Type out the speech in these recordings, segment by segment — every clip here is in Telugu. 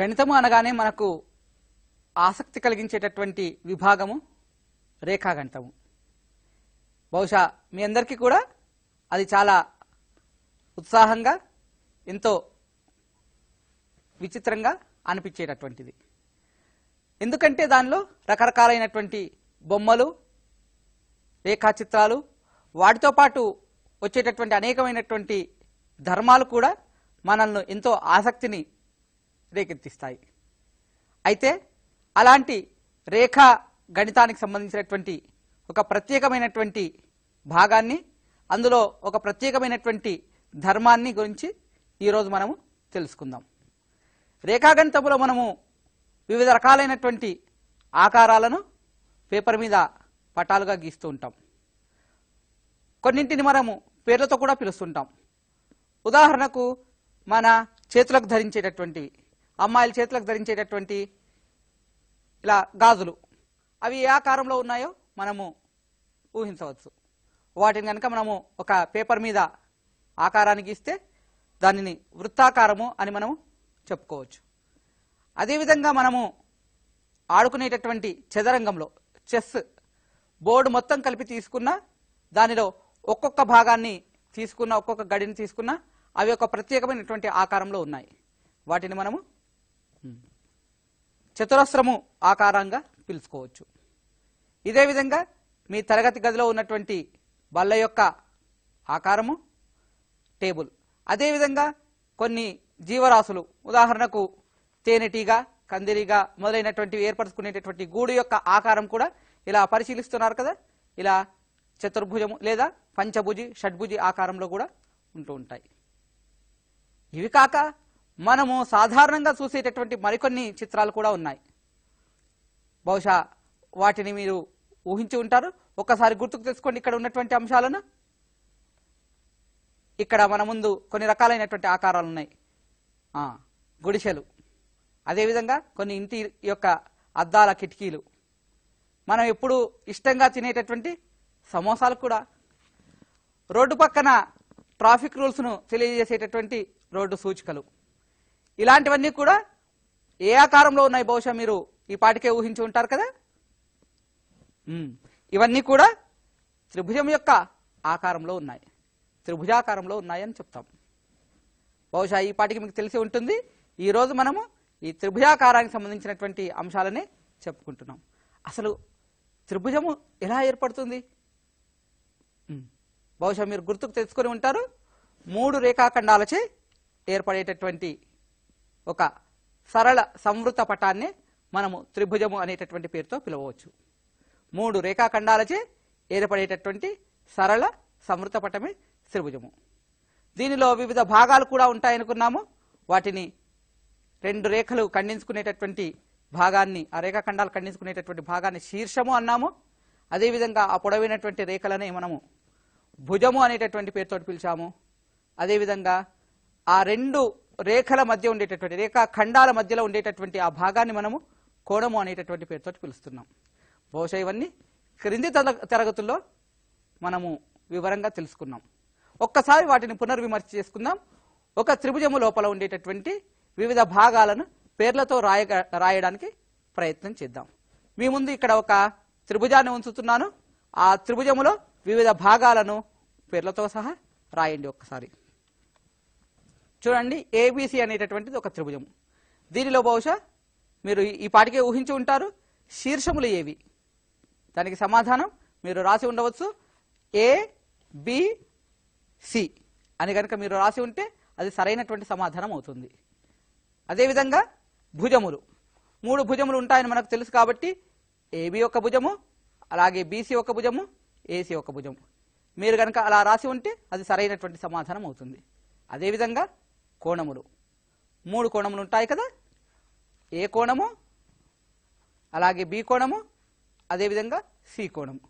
గణితము అనగానే మనకు ఆసక్తి కలిగించేటటువంటి విభాగము రేఖాగణితము బహుశా మీ అందరికీ కూడా అది చాలా ఉత్సాహంగా ఎంతో విచిత్రంగా అనిపించేటటువంటిది ఎందుకంటే దానిలో రకరకాలైనటువంటి బొమ్మలు రేఖాచిత్రాలు వాటితో పాటు వచ్చేటటువంటి అనేకమైనటువంటి ధర్మాలు కూడా మనల్ని ఎంతో ఆసక్తిని రేకెత్తిస్తాయి అయితే అలాంటి రేఖా గణితానికి సంబంధించినటువంటి ఒక ప్రత్యేకమైనటువంటి భాగాన్ని అందులో ఒక ప్రత్యేకమైనటువంటి ధర్మాన్ని గురించి ఈరోజు మనము తెలుసుకుందాం రేఖాగణితంలో మనము వివిధ రకాలైనటువంటి ఆకారాలను పేపర్ మీద పటాలుగా గీస్తూ ఉంటాం కొన్నింటిని మనము పేర్లతో కూడా పిలుస్తుంటాం ఉదాహరణకు మన చేతులకు ధరించేటటువంటివి అమ్మాయిల చేతులకు ధరించేటటువంటి ఇలా గాజులు అవి ఏ ఆకారంలో ఉన్నాయో మనము ఊహించవచ్చు వాటిని కనుక మనము ఒక పేపర్ మీద ఆకారానికి ఇస్తే దానిని వృత్తాకారము అని మనము చెప్పుకోవచ్చు అదేవిధంగా మనము ఆడుకునేటటువంటి చదరంగంలో చెస్ బోర్డు మొత్తం కలిపి తీసుకున్న దానిలో ఒక్కొక్క భాగాన్ని తీసుకున్న ఒక్కొక్క గడిని తీసుకున్న అవి ఒక ప్రత్యేకమైనటువంటి ఆకారంలో ఉన్నాయి వాటిని మనము చతురస్రము ఆకారంగా పిలుచుకోవచ్చు ఇదే విధంగా మీ తరగతి గదిలో ఉన్నటువంటి బల్ల యొక్క ఆకారము టేబుల్ అదేవిధంగా కొన్ని జీవరాశులు ఉదాహరణకు తేనెటీగా కందిరిగా మొదలైనటువంటి ఏర్పరచుకునేటటువంటి గూడు యొక్క ఆకారం కూడా ఇలా పరిశీలిస్తున్నారు కదా ఇలా చతుర్భుజము లేదా పంచభుజి షడ్భుజి ఆకారంలో కూడా ఉంటూ ఉంటాయి ఇవి కాక మనము సాధారణంగా చూసేటటువంటి మరికొన్ని చిత్రాలు కూడా ఉన్నాయి బహుశా వాటిని మీరు ఊహించి ఉంటారు ఒక్కసారి గుర్తుకు తెచ్చుకోండి ఇక్కడ ఉన్నటువంటి అంశాలను ఇక్కడ మన ముందు కొన్ని రకాలైనటువంటి ఆకారాలు ఉన్నాయి గుడిసెలు అదేవిధంగా కొన్ని ఇంటి యొక్క అద్దాల కిటికీలు మనం ఎప్పుడు ఇష్టంగా తినేటటువంటి సమోసాలు కూడా రోడ్డు పక్కన ట్రాఫిక్ రూల్స్ను తెలియజేసేటటువంటి రోడ్డు సూచికలు ఇలాంటివన్నీ కూడా ఏ ఆకారంలో ఉన్నాయి బహుశా మీరు ఈ పాటికే ఊహించి ఉంటారు కదా ఇవన్నీ కూడా త్రిభుజం యొక్క ఆకారంలో ఉన్నాయి త్రిభుజాకారంలో ఉన్నాయని చెప్తాం బహుశా ఈ పాటికి మీకు తెలిసి ఉంటుంది ఈరోజు మనము ఈ త్రిభుజాకారానికి సంబంధించినటువంటి అంశాలని చెప్పుకుంటున్నాం అసలు త్రిభుజము ఎలా ఏర్పడుతుంది బహుశా మీరు గుర్తుకు తెచ్చుకొని ఉంటారు మూడు రేఖాఖండాలచే ఏర్పడేటటువంటి ఒక సరళ సంవృత పటాన్ని మనము త్రిభుజము అనేటటువంటి పేరుతో పిలవవచ్చు మూడు రేఖాఖండాలచే ఏర్పడేటటువంటి సరళ సంవృత పటమే త్రిభుజము దీనిలో వివిధ భాగాలు కూడా ఉంటాయనుకున్నాము వాటిని రెండు రేఖలు ఖండించుకునేటటువంటి భాగాన్ని ఆ రేఖాఖండాలు ఖండించుకునేటటువంటి భాగాన్ని శీర్షము అన్నాము అదేవిధంగా ఆ పొడవైనటువంటి రేఖలనే మనము భుజము అనేటటువంటి పేరుతో పిలిచాము అదేవిధంగా ఆ రెండు రేఖల మధ్య ఉండేటటువంటి రేఖా ఖండాల మధ్యలో ఉండేటటువంటి ఆ భాగాన్ని మనము కోణము అనేటటువంటి పేరుతో పిలుస్తున్నాం బహుశా ఇవన్నీ క్రింది తరగతుల్లో మనము వివరంగా తెలుసుకున్నాం ఒక్కసారి వాటిని పునర్విమర్శ చేసుకుందాం ఒక త్రిభుజము లోపల ఉండేటటువంటి వివిధ భాగాలను పేర్లతో రాయ రాయడానికి ప్రయత్నం చేద్దాం మీ ముందు ఇక్కడ ఒక త్రిభుజాన్ని ఉంచుతున్నాను ఆ త్రిభుజములో వివిధ భాగాలను పేర్లతో సహా రాయండి ఒక్కసారి చూడండి ఏబీసీ అనేటటువంటిది ఒక త్రిభుజం దీనిలో బహుశా మీరు ఈ పాటికే ఊహించి ఉంటారు శీర్షములు ఏవి దానికి సమాధానం మీరు రాసి ఉండవచ్చు ఏ బిసి అని కనుక మీరు రాసి ఉంటే అది సరైనటువంటి సమాధానం అవుతుంది అదేవిధంగా భుజములు మూడు భుజములు ఉంటాయని మనకు తెలుసు కాబట్టి ఏబి ఒక భుజము అలాగే బీసీ ఒక భుజము ఏసీ ఒక భుజము మీరు కనుక అలా రాసి ఉంటే అది సరైనటువంటి సమాధానం అవుతుంది అదేవిధంగా కోణములు మూడు కోణములు ఉంటాయి కదా ఏ కోణము అలాగే బి కోణము అదేవిధంగా సి కోణము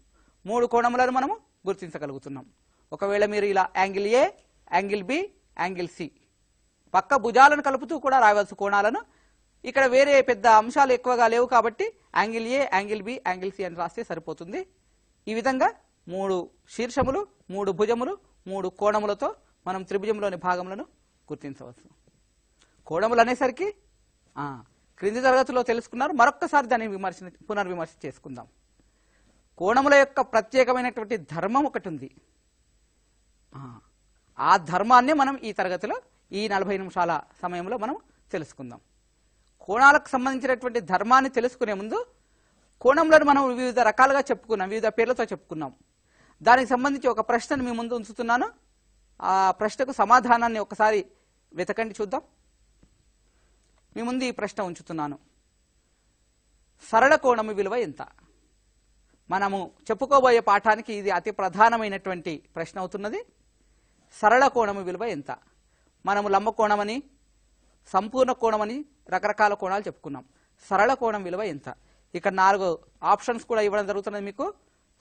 మూడు కోణములను మనము గుర్తించగలుగుతున్నాం ఒకవేళ మీరు ఇలా angle A angle B angle C పక్క భుజాలను కలుపుతూ కూడా రాయవలసిన కోణాలను ఇక్కడ వేరే పెద్ద అంశాలు ఎక్కువగా లేవు కాబట్టి angle A angle B angle C అని రాస్తే సరిపోతుంది ఈ విధంగా మూడు శీర్షములు మూడు భుజములు మూడు కోణములతో మనం త్రిభుజంలోని భాగములను గుర్తించవచ్చు కోడములు అనేసరికి క్రింది తరగతిలో తెలుసుకున్నారు మరొక్కసారి దాన్ని విమర్శ పునర్విమర్శ చేసుకుందాం కోణముల యొక్క ప్రత్యేకమైనటువంటి ధర్మం ఒకటి ఉంది ఆ ధర్మాన్ని మనం ఈ తరగతిలో ఈ నలభై నిమిషాల సమయంలో మనం తెలుసుకుందాం కోణాలకు సంబంధించినటువంటి ధర్మాన్ని తెలుసుకునే ముందు కోణంలను మనం వివిధ రకాలుగా చెప్పుకున్నాం వివిధ పేర్లతో చెప్పుకున్నాం దానికి సంబంధించి ఒక ప్రశ్నను మీ ముందు ఉంచుతున్నాను ఆ ప్రశ్నకు సమాధానాన్ని ఒకసారి వెతకండి చూద్దాం మీ ముందు ఈ ప్రశ్న ఉంచుతున్నాను సరళ కోణము విలువ ఎంత మనము చెప్పుకోబోయే పాఠానికి ఇది అతి ప్రధానమైనటువంటి ప్రశ్న అవుతున్నది సరళ కోణము విలువ ఎంత మనము లంబ కోణమని సంపూర్ణ కోణమని రకరకాల కోణాలు చెప్పుకున్నాం సరళ కోణం విలువ ఎంత ఇక్కడ నాలుగు ఆప్షన్స్ కూడా ఇవ్వడం జరుగుతున్నది మీకు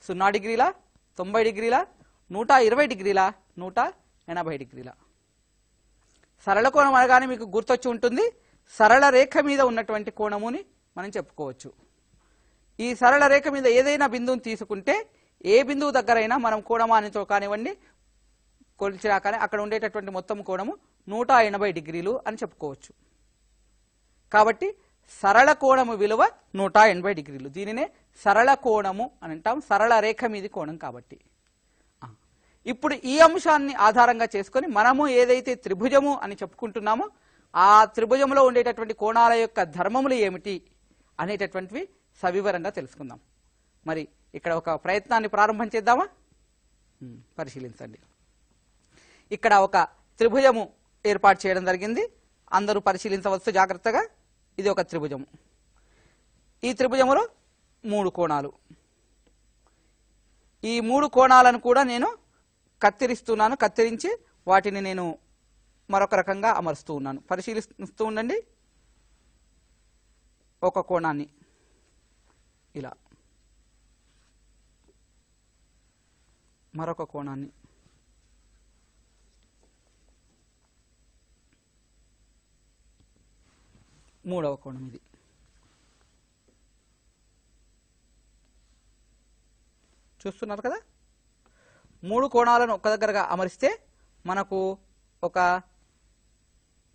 సున్నా డిగ్రీల తొంభై డిగ్రీల నూట ఇరవై డిగ్రీల నూట ఎనభై డిగ్రీలా సరళ కోణం అనగానే మీకు గుర్తొచ్చి ఉంటుంది సరళ రేఖ మీద ఉన్నటువంటి కోణముని మనం చెప్పుకోవచ్చు ఈ సరళ రేఖ మీద ఏదైనా బిందువుని తీసుకుంటే ఏ బిందువు దగ్గరైనా మనం కోణమానితో కానివ్వండి కొలిచినా కానీ అక్కడ ఉండేటటువంటి మొత్తం కోణము నూట ఎనభై డిగ్రీలు అని చెప్పుకోవచ్చు కాబట్టి సరళ కోణము విలువ నూట ఎనభై డిగ్రీలు దీనినే సరళ కోణము అని అంటాం సరళ రేఖ మీది కోణం కాబట్టి ఇప్పుడు ఈ అంశాన్ని ఆధారంగా చేసుకుని మనము ఏదైతే త్రిభుజము అని చెప్పుకుంటున్నామో ఆ త్రిభుజంలో ఉండేటటువంటి కోణాల యొక్క ధర్మములు ఏమిటి అనేటటువంటివి సవివరంగా తెలుసుకుందాం మరి ఇక్కడ ఒక ప్రయత్నాన్ని ప్రారంభం చేద్దామా పరిశీలించండి ఇక్కడ ఒక త్రిభుజము ఏర్పాటు చేయడం జరిగింది అందరూ పరిశీలించవచ్చు జాగ్రత్తగా ఇది ఒక త్రిభుజము ఈ త్రిభుజములో మూడు కోణాలు ఈ మూడు కోణాలను కూడా నేను కత్తిరిస్తున్నాను కత్తిరించి వాటిని నేను మరొక రకంగా అమరుస్తూ ఉన్నాను పరిశీలిస్తూ ఉండండి ఒక కోణాన్ని ఇలా మరొక కోణాన్ని మూడవ కోణం ఇది చూస్తున్నారు కదా మూడు కోణాలను ఒక్క దగ్గరగా అమరిస్తే మనకు ఒక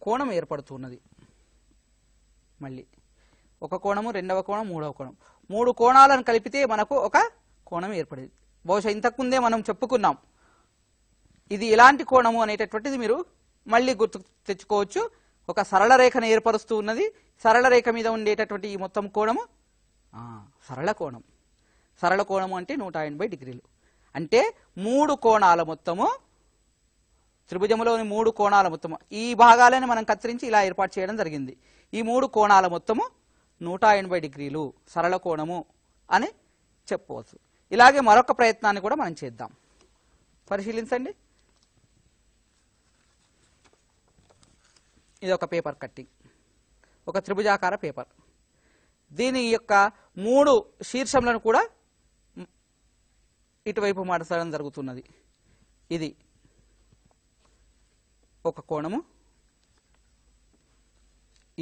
కోణం ఏర్పడుతున్నది మళ్ళీ ఒక కోణము రెండవ కోణం మూడవ కోణం మూడు కోణాలను కలిపితే మనకు ఒక కోణం ఏర్పడింది బహుశా ఇంతకుముందే మనం చెప్పుకున్నాం ఇది ఎలాంటి కోణము అనేటటువంటిది మీరు మళ్ళీ గుర్తు తెచ్చుకోవచ్చు ఒక సరళ రేఖను ఏర్పరుస్తూ ఉన్నది సరళ రేఖ మీద ఉండేటటువంటి ఈ మొత్తం కోణము సరళ కోణం సరళ కోణము అంటే నూట ఎనభై డిగ్రీలు అంటే మూడు కోణాల మొత్తము త్రిభుజములోని మూడు కోణాల మొత్తము ఈ భాగాలను మనం కత్తిరించి ఇలా ఏర్పాటు చేయడం జరిగింది ఈ మూడు కోణాల మొత్తము నూట ఎనభై డిగ్రీలు సరళ కోణము అని చెప్పవచ్చు ఇలాగే మరొక ప్రయత్నాన్ని కూడా మనం చేద్దాం పరిశీలించండి ఇది ఒక పేపర్ కట్టింగ్ ఒక త్రిభుజాకార పేపర్ దీని యొక్క మూడు శీర్షములను కూడా ఇటువైపు మార్చడం జరుగుతున్నది ఇది ఒక కోణము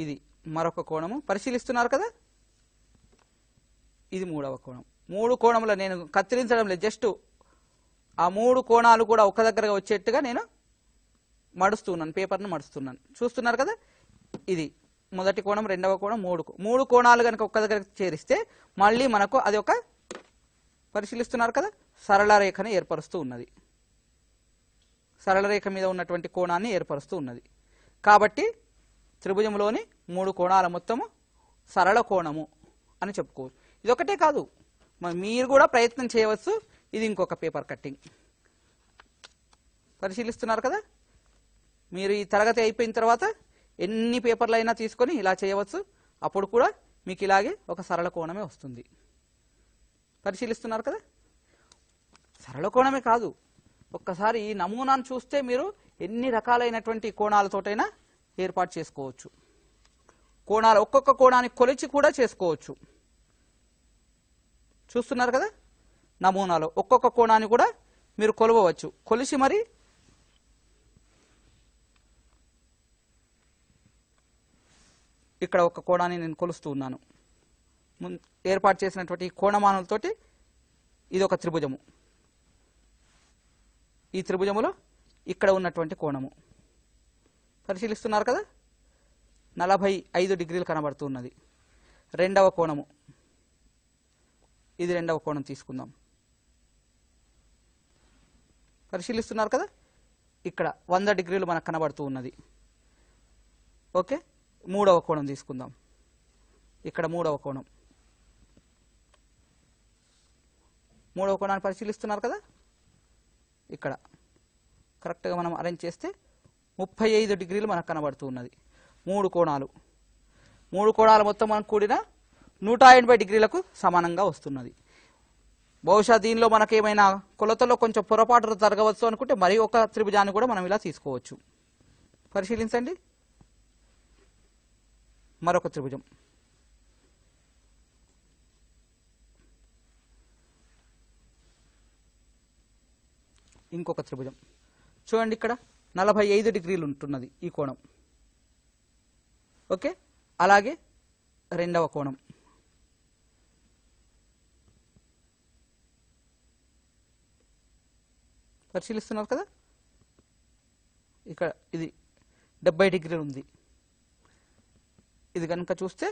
ఇది మరొక కోణము పరిశీలిస్తున్నారు కదా ఇది మూడవ కోణం మూడు కోణములు నేను కత్తిరించడం లేదు జస్ట్ ఆ మూడు కోణాలు కూడా ఒక దగ్గరగా వచ్చేట్టుగా నేను మడుస్తున్నాను పేపర్ను మడుస్తున్నాను చూస్తున్నారు కదా ఇది మొదటి కోణం రెండవ కోణం మూడు మూడు కోణాలు కనుక ఒక్క దగ్గర చేరిస్తే మళ్ళీ మనకు అది ఒక పరిశీలిస్తున్నారు కదా సరళ రేఖను ఏర్పరుస్తూ ఉన్నది సరళ రేఖ మీద ఉన్నటువంటి కోణాన్ని ఏర్పరుస్తూ ఉన్నది కాబట్టి త్రిభుజంలోని మూడు కోణాల మొత్తము సరళ కోణము అని చెప్పుకోవచ్చు ఇదొకటే కాదు మీరు కూడా ప్రయత్నం చేయవచ్చు ఇది ఇంకొక పేపర్ కట్టింగ్ పరిశీలిస్తున్నారు కదా మీరు ఈ తరగతి అయిపోయిన తర్వాత ఎన్ని పేపర్లు అయినా తీసుకొని ఇలా చేయవచ్చు అప్పుడు కూడా మీకు ఇలాగే ఒక సరళ కోణమే వస్తుంది పరిశీలిస్తున్నారు కదా సరళ కోణమే కాదు ఒక్కసారి ఈ నమూనాను చూస్తే మీరు ఎన్ని రకాలైనటువంటి కోణాలతోటైనా ఏర్పాటు చేసుకోవచ్చు కోణాలు ఒక్కొక్క కోణాన్ని కొలిచి కూడా చేసుకోవచ్చు చూస్తున్నారు కదా నమూనాలు ఒక్కొక్క కోణాన్ని కూడా మీరు కొలవవచ్చు కొలిసి మరి ఇక్కడ ఒక కోణాన్ని నేను కొలుస్తూ ఉన్నాను ఏర్పాటు చేసినటువంటి కోణమానులతోటి ఇది ఒక త్రిభుజము ఈ త్రిభుజములో ఇక్కడ ఉన్నటువంటి కోణము పరిశీలిస్తున్నారు కదా నలభై ఐదు డిగ్రీలు కనబడుతున్నది రెండవ కోణము ఇది రెండవ కోణం తీసుకుందాం పరిశీలిస్తున్నారు కదా ఇక్కడ వంద డిగ్రీలు మనకు కనబడుతూ ఉన్నది ఓకే మూడవ కోణం తీసుకుందాం ఇక్కడ మూడవ కోణం మూడవ కోణాన్ని పరిశీలిస్తున్నారు కదా ఇక్కడ కరెక్ట్గా మనం అరేంజ్ చేస్తే ముప్పై ఐదు డిగ్రీలు మనకు కనబడుతూ ఉన్నది మూడు కోణాలు మూడు కోణాలు మొత్తం మనం కూడిన నూట ఎనభై డిగ్రీలకు సమానంగా వస్తున్నది బహుశా దీనిలో మనకేమైనా కొలతలో కొంచెం పొరపాటు జరగవచ్చు అనుకుంటే మరి ఒక త్రిభుజాన్ని కూడా మనం ఇలా తీసుకోవచ్చు పరిశీలించండి మరొక త్రిభుజం ఇంకొక త్రిభుజం చూడండి ఇక్కడ నలభై ఐదు డిగ్రీలు ఉంటున్నది ఈ కోణం ఓకే అలాగే రెండవ కోణం పరిశీలిస్తున్నారు కదా ఇక్కడ ఇది డెబ్బై డిగ్రీలు ఉంది ఇది కనుక చూస్తే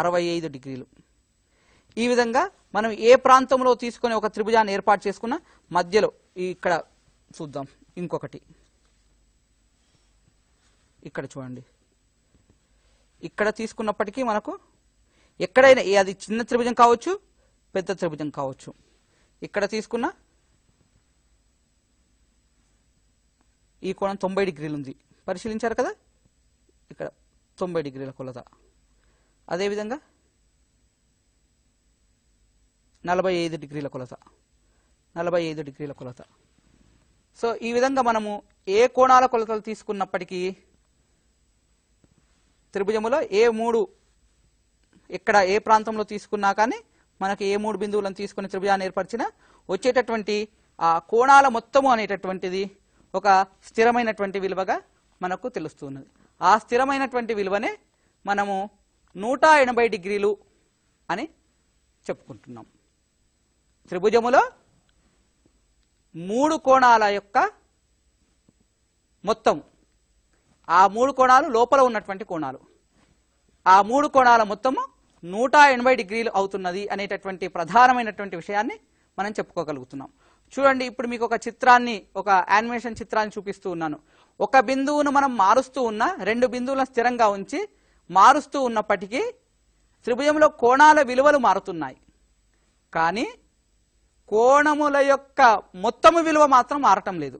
అరవై ఐదు డిగ్రీలు ఈ విధంగా మనం ఏ ప్రాంతంలో తీసుకునే ఒక త్రిభుజాన్ని ఏర్పాటు చేసుకున్న మధ్యలో ఇక్కడ చూద్దాం ఇంకొకటి ఇక్కడ చూడండి ఇక్కడ తీసుకున్నప్పటికీ మనకు ఎక్కడైనా అది చిన్న త్రిభుజం కావచ్చు పెద్ద త్రిభుజం కావచ్చు ఇక్కడ తీసుకున్న ఈ కోణం తొంభై డిగ్రీలు ఉంది పరిశీలించారు కదా ఇక్కడ తొంభై డిగ్రీల కొలత అదేవిధంగా నలభై ఐదు డిగ్రీల కొలత నలభై ఐదు డిగ్రీల కొలత సో ఈ విధంగా మనము ఏ కోణాల కొలతలు తీసుకున్నప్పటికీ త్రిభుజములో ఏ మూడు ఎక్కడ ఏ ప్రాంతంలో తీసుకున్నా కానీ మనకి ఏ మూడు బిందువులను తీసుకుని త్రిభుజాన్ని ఏర్పరిచినా వచ్చేటటువంటి ఆ కోణాల మొత్తము అనేటటువంటిది ఒక స్థిరమైనటువంటి విలువగా మనకు తెలుస్తున్నది ఆ స్థిరమైనటువంటి విలువనే మనము నూట డిగ్రీలు అని చెప్పుకుంటున్నాం త్రిభుజములో మూడు కోణాల యొక్క మొత్తం ఆ మూడు కోణాలు లోపల ఉన్నటువంటి కోణాలు ఆ మూడు కోణాల మొత్తము నూట ఎనభై డిగ్రీలు అవుతున్నది అనేటటువంటి ప్రధానమైనటువంటి విషయాన్ని మనం చెప్పుకోగలుగుతున్నాం చూడండి ఇప్పుడు మీకు ఒక చిత్రాన్ని ఒక యానిమేషన్ చిత్రాన్ని చూపిస్తూ ఉన్నాను ఒక బిందువును మనం మారుస్తూ ఉన్న రెండు బిందువులను స్థిరంగా ఉంచి మారుస్తూ ఉన్నప్పటికీ త్రిభుజంలో కోణాల విలువలు మారుతున్నాయి కానీ కోణముల యొక్క మొత్తము విలువ మాత్రం మారటం లేదు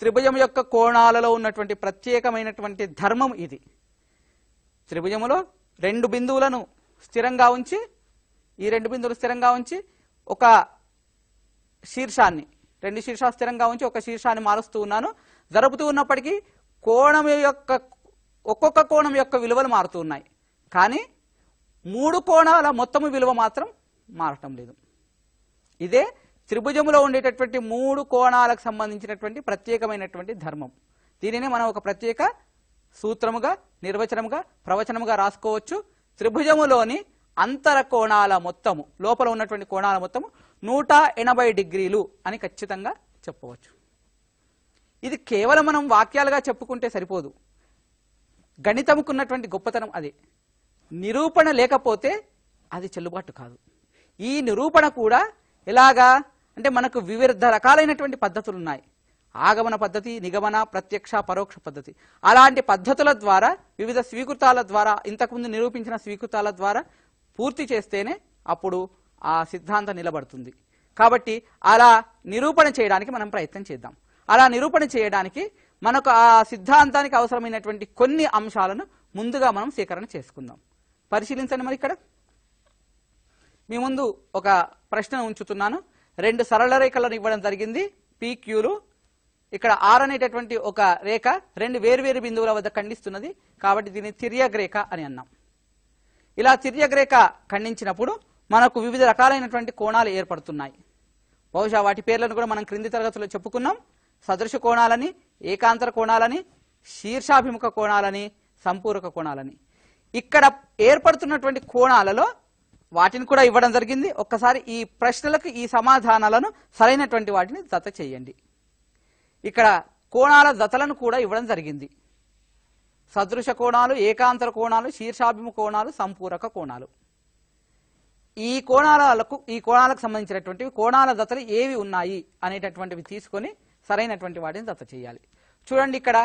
త్రిభుజం యొక్క కోణాలలో ఉన్నటువంటి ప్రత్యేకమైనటువంటి ధర్మం ఇది త్రిభుజములో రెండు బిందువులను స్థిరంగా ఉంచి ఈ రెండు బిందువులు స్థిరంగా ఉంచి ఒక శీర్షాన్ని రెండు శీర్షాలు స్థిరంగా ఉంచి ఒక శీర్షాన్ని మారుస్తూ ఉన్నాను జరుపుతూ ఉన్నప్పటికీ కోణం యొక్క ఒక్కొక్క కోణం యొక్క విలువలు మారుతూ ఉన్నాయి కానీ మూడు కోణాల మొత్తము విలువ మాత్రం మారటం లేదు ఇదే త్రిభుజములో ఉండేటటువంటి మూడు కోణాలకు సంబంధించినటువంటి ప్రత్యేకమైనటువంటి ధర్మం దీనినే మనం ఒక ప్రత్యేక సూత్రముగా నిర్వచనముగా ప్రవచనముగా రాసుకోవచ్చు త్రిభుజములోని అంతర కోణాల మొత్తము లోపల ఉన్నటువంటి కోణాల మొత్తము నూట ఎనభై డిగ్రీలు అని ఖచ్చితంగా చెప్పవచ్చు ఇది కేవలం మనం వాక్యాలుగా చెప్పుకుంటే సరిపోదు గణితముకున్నటువంటి గొప్పతనం అదే నిరూపణ లేకపోతే అది చెల్లుబాటు కాదు ఈ నిరూపణ కూడా ఇలాగా అంటే మనకు వివిధ రకాలైనటువంటి పద్ధతులు ఉన్నాయి ఆగమన పద్ధతి నిగమన ప్రత్యక్ష పరోక్ష పద్ధతి అలాంటి పద్ధతుల ద్వారా వివిధ స్వీకృతాల ద్వారా ఇంతకుముందు నిరూపించిన స్వీకృతాల ద్వారా పూర్తి చేస్తేనే అప్పుడు ఆ సిద్ధాంతం నిలబడుతుంది కాబట్టి అలా నిరూపణ చేయడానికి మనం ప్రయత్నం చేద్దాం అలా నిరూపణ చేయడానికి మనకు ఆ సిద్ధాంతానికి అవసరమైనటువంటి కొన్ని అంశాలను ముందుగా మనం సేకరణ చేసుకుందాం పరిశీలించండి మరి ఇక్కడ మీ ముందు ఒక ప్రశ్న ఉంచుతున్నాను రెండు సరళ రేఖలను ఇవ్వడం జరిగింది పీక్యూలు ఇక్కడ ఆర్ అనేటటువంటి ఒక రేఖ రెండు వేరువేరు బిందువుల వద్ద ఖండిస్తున్నది కాబట్టి దీన్ని తిర్యగ్ రేఖ అని అన్నాం ఇలా తిర్యగ్ రేఖ ఖండించినప్పుడు మనకు వివిధ రకాలైనటువంటి కోణాలు ఏర్పడుతున్నాయి బహుశా వాటి పేర్లను కూడా మనం క్రింది తరగతిలో చెప్పుకున్నాం సదృశ కోణాలని ఏకాంతర కోణాలని శీర్షాభిముఖ కోణాలని సంపూరక కోణాలని ఇక్కడ ఏర్పడుతున్నటువంటి కోణాలలో వాటిని కూడా ఇవ్వడం జరిగింది ఒక్కసారి ఈ ప్రశ్నలకు ఈ సమాధానాలను సరైనటువంటి వాటిని జత చేయండి ఇక్కడ కోణాల జతలను కూడా ఇవ్వడం జరిగింది సదృశ కోణాలు ఏకాంతర కోణాలు శీర్షాభిము కోణాలు సంపూరక కోణాలు ఈ కోణాలకు ఈ కోణాలకు సంబంధించినటువంటి కోణాల దతలు ఏవి ఉన్నాయి అనేటటువంటివి తీసుకొని సరైనటువంటి వాటిని దత్త చేయాలి చూడండి ఇక్కడ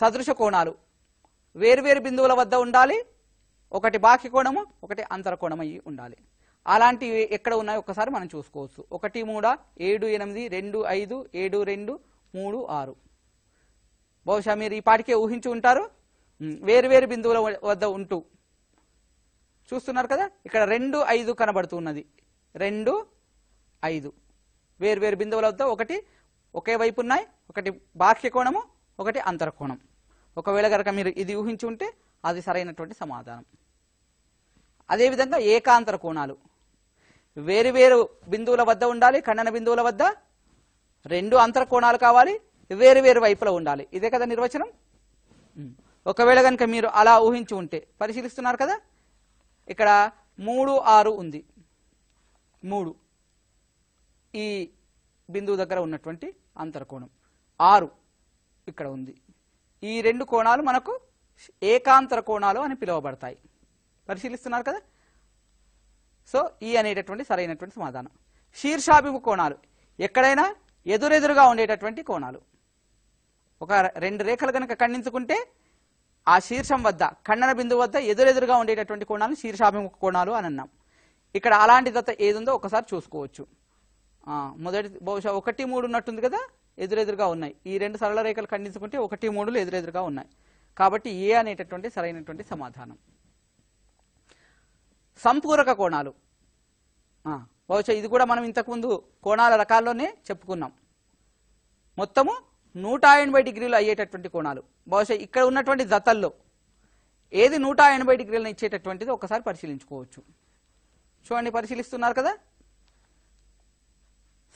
సదృశ కోణాలు వేరువేరు బిందువుల వద్ద ఉండాలి ఒకటి బాహ్య కోణము ఒకటి అంతరకోణం అయ్యి ఉండాలి అలాంటివి ఎక్కడ ఉన్నాయో ఒకసారి మనం చూసుకోవచ్చు ఒకటి మూడ ఏడు ఎనిమిది రెండు ఐదు ఏడు రెండు మూడు ఆరు బహుశా మీరు ఈ పాటికే ఊహించి ఉంటారు వేరువేరు బిందువుల వద్ద ఉంటూ చూస్తున్నారు కదా ఇక్కడ రెండు ఐదు కనబడుతున్నది రెండు ఐదు వేరువేరు బిందువుల వద్ద ఒకటి ఒకే వైపు ఉన్నాయి ఒకటి బాహ్య కోణము ఒకటి అంతరకోణం ఒకవేళ కనుక మీరు ఇది ఊహించి ఉంటే అది సరైనటువంటి సమాధానం అదేవిధంగా ఏకాంతర కోణాలు వేరువేరు బిందువుల వద్ద ఉండాలి ఖండన బిందువుల వద్ద రెండు అంతర కోణాలు కావాలి వేరువేరు వైపులో ఉండాలి ఇదే కదా నిర్వచనం ఒకవేళ కనుక మీరు అలా ఊహించి ఉంటే పరిశీలిస్తున్నారు కదా ఇక్కడ మూడు ఆరు ఉంది మూడు ఈ బిందువు దగ్గర ఉన్నటువంటి అంతరకోణం ఆరు ఇక్కడ ఉంది ఈ రెండు కోణాలు మనకు ఏకాంతర కోణాలు అని పిలువబడతాయి పరిశీలిస్తున్నారు కదా సో ఈ అనేటటువంటి సరైనటువంటి సమాధానం శీర్షాభిము కోణాలు ఎక్కడైనా ఎదురెదురుగా ఉండేటటువంటి కోణాలు ఒక రెండు రేఖలు కనుక ఖండించుకుంటే ఆ శీర్షం వద్ద ఖండన బిందువు వద్ద ఎదురెదురుగా ఉండేటటువంటి కోణాలు శీర్షాభిముఖ కోణాలు అని అన్నాం ఇక్కడ అలాంటి దత్త ఏదుందో ఒకసారి చూసుకోవచ్చు మొదటి బహుశా ఒకటి మూడు ఉన్నట్టుంది కదా ఎదురెదురుగా ఉన్నాయి ఈ రెండు సరళ రేఖలు ఖండించుకుంటే ఒకటి మూడులు ఎదురెదురుగా ఉన్నాయి కాబట్టి ఏ అనేటటువంటి సరైనటువంటి సమాధానం సంపూరక కోణాలు బహుశా ఇది కూడా మనం ఇంతకుముందు కోణాల రకాల్లోనే చెప్పుకున్నాం మొత్తము నూట ఎనభై డిగ్రీలు అయ్యేటటువంటి కోణాలు బహుశా ఇక్కడ ఉన్నటువంటి జతల్లో ఏది నూట ఎనభై డిగ్రీలను ఇచ్చేటటువంటిది ఒకసారి పరిశీలించుకోవచ్చు చూడండి పరిశీలిస్తున్నారు కదా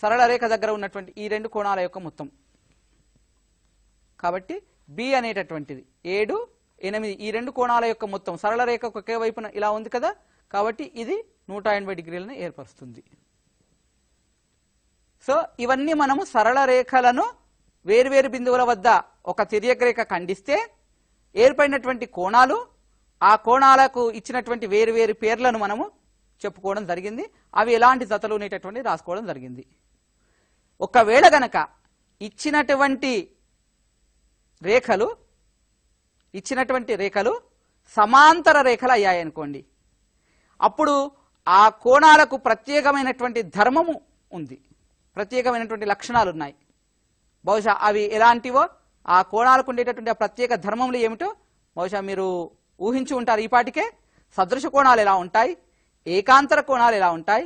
సరళ రేఖ దగ్గర ఉన్నటువంటి ఈ రెండు కోణాల యొక్క మొత్తం కాబట్టి బి అనేటటువంటిది ఏడు ఎనిమిది ఈ రెండు కోణాల యొక్క మొత్తం సరళ రేఖ ఒకే వైపున ఇలా ఉంది కదా కాబట్టి ఇది నూట ఎనభై డిగ్రీలను ఏర్పరుస్తుంది సో ఇవన్నీ మనము సరళ రేఖలను వేరువేరు బిందువుల వద్ద ఒక తిరియక రేఖ ఖండిస్తే ఏర్పడినటువంటి కోణాలు ఆ కోణాలకు ఇచ్చినటువంటి వేరువేరు పేర్లను మనము చెప్పుకోవడం జరిగింది అవి ఎలాంటి జతలు అనేటటువంటి రాసుకోవడం జరిగింది ఒకవేళ గనక ఇచ్చినటువంటి రేఖలు ఇచ్చినటువంటి రేఖలు సమాంతర రేఖలు అయ్యాయనుకోండి అప్పుడు ఆ కోణాలకు ప్రత్యేకమైనటువంటి ధర్మము ఉంది ప్రత్యేకమైనటువంటి లక్షణాలు ఉన్నాయి బహుశా అవి ఎలాంటివో ఆ కోణాలకు ఉండేటటువంటి ఆ ప్రత్యేక ధర్మములు ఏమిటో బహుశా మీరు ఊహించి ఉంటారు ఈపాటికే సదృశ కోణాలు ఎలా ఉంటాయి ఏకాంతర కోణాలు ఎలా ఉంటాయి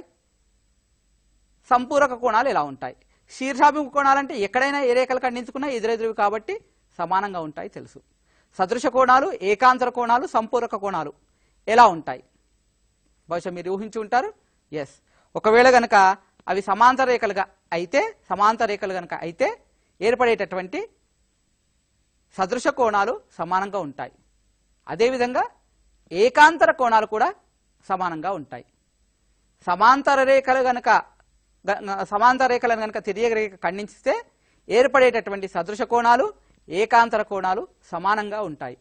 సంపూరక కోణాలు ఎలా ఉంటాయి శీర్షాభిముఖ కోణాలంటే ఎక్కడైనా ఏ రేఖలు ఖండించుకున్నా ఎదురెదురువి కాబట్టి సమానంగా ఉంటాయి తెలుసు సదృశ కోణాలు ఏకాంతర కోణాలు సంపూరక కోణాలు ఎలా ఉంటాయి బహుశా మీరు ఊహించి ఉంటారు ఎస్ ఒకవేళ గనక అవి సమాంతర రేఖలుగా అయితే సమాంతర రేఖలు గనక అయితే ఏర్పడేటటువంటి సదృశ కోణాలు సమానంగా ఉంటాయి అదేవిధంగా ఏకాంతర కోణాలు కూడా సమానంగా ఉంటాయి సమాంతర రేఖలు గనక సమాంతర రేఖలను కనుక తిరిగే రేఖ ఖండించితే ఏర్పడేటటువంటి సదృశ కోణాలు ఏకాంతర కోణాలు సమానంగా ఉంటాయి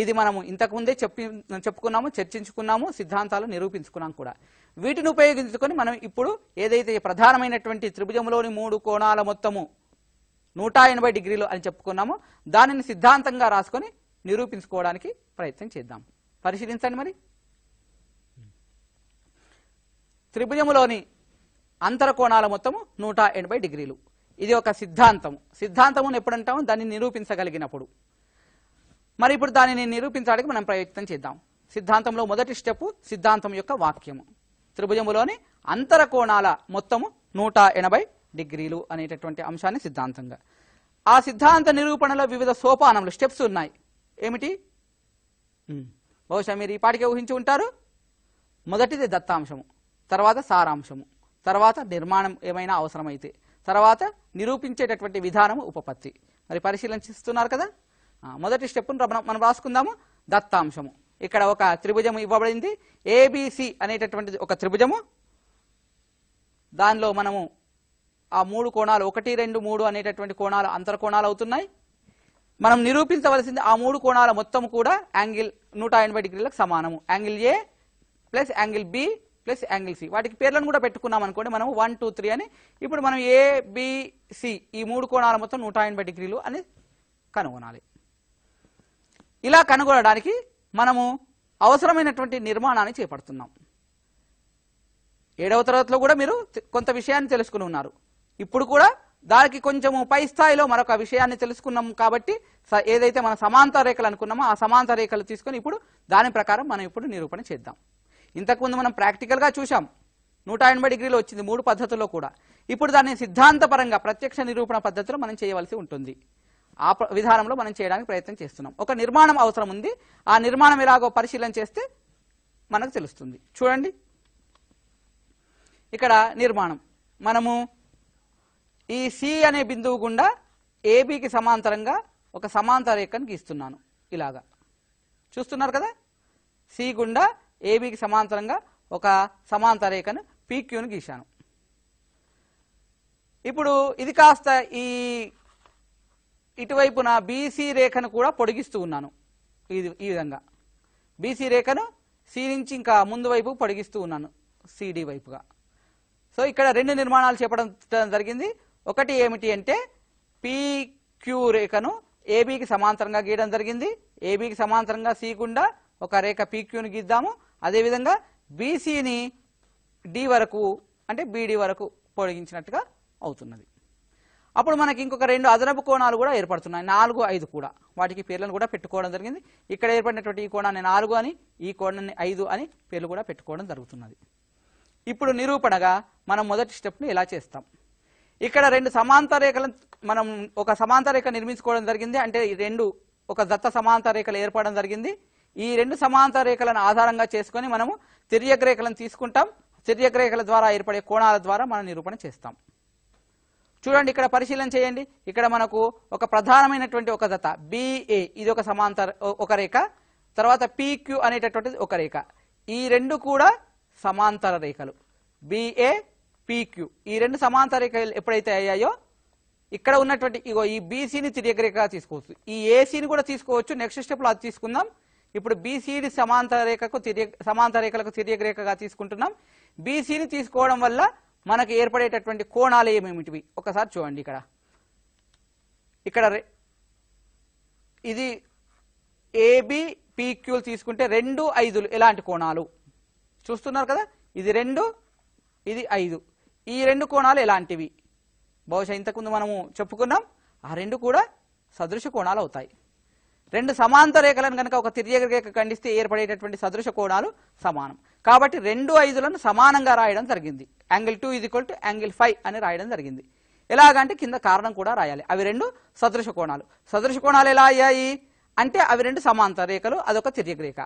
ఇది మనము ఇంతకుముందే చెప్పి చెప్పుకున్నాము చర్చించుకున్నాము సిద్ధాంతాలు నిరూపించుకున్నాం కూడా వీటిని ఉపయోగించుకొని మనం ఇప్పుడు ఏదైతే ప్రధానమైనటువంటి త్రిభుజంలోని మూడు కోణాల మొత్తము నూట ఎనభై డిగ్రీలు అని చెప్పుకున్నామో దానిని సిద్ధాంతంగా రాసుకొని నిరూపించుకోవడానికి ప్రయత్నం చేద్దాం పరిశీలించండి మరి త్రిభుజములోని అంతర కోణాల మొత్తము నూట డిగ్రీలు ఇది ఒక సిద్ధాంతం సిద్ధాంతమును ఎప్పుడంటాము దాన్ని నిరూపించగలిగినప్పుడు మరి ఇప్పుడు దానిని నిరూపించడానికి మనం ప్రయత్నం చేద్దాం సిద్ధాంతంలో మొదటి స్టెప్ సిద్ధాంతం యొక్క వాక్యము త్రిభుజములోని అంతర కోణాల మొత్తము నూట ఎనభై డిగ్రీలు అనేటటువంటి అంశాన్ని సిద్ధాంతంగా ఆ సిద్ధాంత నిరూపణలో వివిధ సోపానములు స్టెప్స్ ఉన్నాయి ఏమిటి బహుశా మీరు ఈ పాటికే ఊహించి ఉంటారు మొదటిది దత్తాంశము తర్వాత సారాంశము తర్వాత నిర్మాణం ఏమైనా అవసరమైతే తర్వాత నిరూపించేటటువంటి విధానము ఉపపత్తి మరి పరిశీలిస్తున్నారు కదా మొదటి స్టెప్ మనం రాసుకుందాము దత్తాంశము ఇక్కడ ఒక త్రిభుజము ఇవ్వబడింది ఏబిసి అనేటటువంటిది ఒక త్రిభుజము దానిలో మనము ఆ మూడు కోణాలు ఒకటి రెండు మూడు అనేటటువంటి కోణాలు అంతర కోణాలు అవుతున్నాయి మనం నిరూపించవలసింది ఆ మూడు కోణాల మొత్తం కూడా యాంగిల్ నూట ఎనభై డిగ్రీలకు సమానము angle A plus angle B plus angle C వాటికి పేర్లను కూడా పెట్టుకున్నాం అనుకోండి మనం వన్ టూ త్రీ అని ఇప్పుడు మనం ఏబిసి ఈ మూడు కోణాల మొత్తం నూట డిగ్రీలు అని కనుగొనాలి ఇలా కనుగొనడానికి మనము అవసరమైనటువంటి నిర్మాణాన్ని చేపడుతున్నాం ఏడవ తరగతిలో కూడా మీరు కొంత విషయాన్ని తెలుసుకుని ఉన్నారు ఇప్పుడు కూడా దానికి కొంచెము పై స్థాయిలో మరొక విషయాన్ని తెలుసుకున్నాం కాబట్టి ఏదైతే మన సమాంతర రేఖలు అనుకున్నామో ఆ సమాంతర రేఖలు తీసుకొని ఇప్పుడు దాని ప్రకారం మనం ఇప్పుడు నిరూపణ చేద్దాం ఇంతకుముందు మనం ప్రాక్టికల్గా చూసాం నూట ఎనభై డిగ్రీలు వచ్చింది మూడు పద్ధతుల్లో కూడా ఇప్పుడు దాన్ని సిద్ధాంతపరంగా ప్రత్యక్ష నిరూపణ పద్ధతిలో మనం చేయవలసి ఉంటుంది ఆ విధానంలో మనం చేయడానికి ప్రయత్నం చేస్తున్నాం ఒక నిర్మాణం అవసరం ఉంది ఆ నిర్మాణం ఎలాగో పరిశీలన చేస్తే మనకు తెలుస్తుంది చూడండి ఇక్కడ నిర్మాణం మనము ఈ సి అనే బిందువు గుండా ఏబికి సమాంతరంగా ఒక సమాంతర రేఖను గీస్తున్నాను ఇలాగా చూస్తున్నారు కదా సి గుండా ఏబికి సమాంతరంగా ఒక సమాంతర రేఖను పీక్యూను గీశాను ఇప్పుడు ఇది కాస్త ఈ ఇటువైపున బీసీ రేఖను కూడా పొడిగిస్తూ ఉన్నాను ఇది ఈ విధంగా బీసీ రేఖను సి నుంచి ఇంకా ముందు వైపు పొడిగిస్తూ ఉన్నాను సిడి వైపుగా సో ఇక్కడ రెండు నిర్మాణాలు చెప్పడం జరిగింది ఒకటి ఏమిటి అంటే పీక్యూ రేఖను ఏబీకి సమాంతరంగా గీయడం జరిగింది ఏబీకి సమాంతరంగా సి ఒక రేఖ పీక్యూని గీద్దాము అదేవిధంగా బీసీని డి వరకు అంటే బీడీ వరకు పొడిగించినట్టుగా అవుతున్నది అప్పుడు మనకి ఇంకొక రెండు అదనపు కోణాలు కూడా ఏర్పడుతున్నాయి నాలుగు ఐదు కూడా వాటికి పేర్లను కూడా పెట్టుకోవడం జరిగింది ఇక్కడ ఏర్పడినటువంటి ఈ కోణాన్ని నాలుగు అని ఈ కోణాన్ని ఐదు అని పేర్లు కూడా పెట్టుకోవడం జరుగుతున్నది ఇప్పుడు నిరూపణగా మనం మొదటి స్టెప్ను ఎలా చేస్తాం ఇక్కడ రెండు సమాంతర రేఖలను మనం ఒక సమాంతర రేఖ నిర్మించుకోవడం జరిగింది అంటే రెండు ఒక దత్త సమాంతర రేఖలు ఏర్పడడం జరిగింది ఈ రెండు సమాంతర రేఖలను ఆధారంగా చేసుకొని మనము తిరియక తీసుకుంటాం తిరియక ద్వారా ఏర్పడే కోణాల ద్వారా మనం నిరూపణ చేస్తాం చూడండి ఇక్కడ పరిశీలన చేయండి ఇక్కడ మనకు ఒక ప్రధానమైనటువంటి ఒక దత బిఏ ఇది ఒక సమాంతర ఒక రేఖ తర్వాత పీక్యూ అనేటటువంటిది ఒక రేఖ ఈ రెండు కూడా సమాంతర రేఖలు బిఏ పీక్యూ ఈ రెండు సమాంతర రేఖలు ఎప్పుడైతే అయ్యాయో ఇక్కడ ఉన్నటువంటి ఇగో ఈ బీసీని రేఖగా తీసుకోవచ్చు ఈ ఏసీని కూడా తీసుకోవచ్చు నెక్స్ట్ స్టెప్లో అది తీసుకుందాం ఇప్పుడు బీసీని సమాంతర రేఖకు సమాంతర రేఖలకు రేఖగా తీసుకుంటున్నాం బీసీని తీసుకోవడం వల్ల మనకు ఏర్పడేటటువంటి కోణాలు ఏమేమిటివి ఒకసారి చూడండి ఇక్కడ ఇక్కడ ఇది ఏబి పీక్యూలు తీసుకుంటే రెండు ఐదులు ఎలాంటి కోణాలు చూస్తున్నారు కదా ఇది రెండు ఇది ఐదు ఈ రెండు కోణాలు ఎలాంటివి బహుశా ఇంతకుముందు మనము చెప్పుకున్నాం ఆ రెండు కూడా సదృశ కోణాలు అవుతాయి రెండు సమాంతర రేఖలను కనుక ఒక తిరిగ రేఖ ఖండిస్తే ఏర్పడేటటువంటి సదృశ కోణాలు సమానం కాబట్టి రెండు ఐదులను సమానంగా రాయడం జరిగింది యాంగిల్ టూ ఇది ఈక్వల్ టు యాంగిల్ ఫైవ్ అని రాయడం జరిగింది ఎలాగంటే కింద కారణం కూడా రాయాలి అవి రెండు సదృశ కోణాలు సదృశ కోణాలు ఎలా అయ్యాయి అంటే అవి రెండు సమాంతర రేఖలు అదొక తిరిగ రేఖ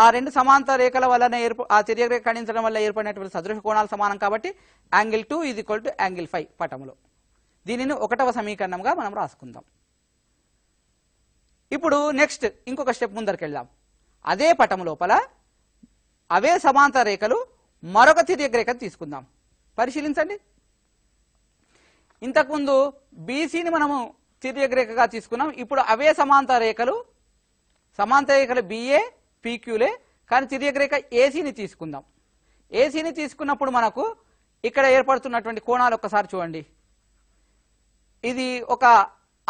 ఆ రెండు సమాంతర రేఖల వల్ల ఏర్ప ఆ తిరిగ రేఖ ఖండించడం వల్ల ఏర్పడినటువంటి సదృశ కోణాలు సమానం కాబట్టి యాంగిల్ టూ ఇది ఈక్వల్ టు యాంగిల్ ఫైవ్ పటంలో దీనిని ఒకటవ సమీకరణంగా మనం రాసుకుందాం ఇప్పుడు నెక్స్ట్ ఇంకొక స్టెప్ ముందరికి వెళ్దాం అదే పటం లోపల అవే సమాంతర రేఖలు మరొక తిరిగ రేఖను తీసుకుందాం పరిశీలించండి ఇంతకుముందు బీసీని మనము తిరిగ రేఖగా తీసుకున్నాం ఇప్పుడు అవే సమాంతర రేఖలు సమాంతర రేఖలు బిఏ పీక్యూలే కానీ తిరిగి రేఖ ఏసీని తీసుకుందాం ఏసీని తీసుకున్నప్పుడు మనకు ఇక్కడ ఏర్పడుతున్నటువంటి కోణాలు ఒకసారి చూడండి ఇది ఒక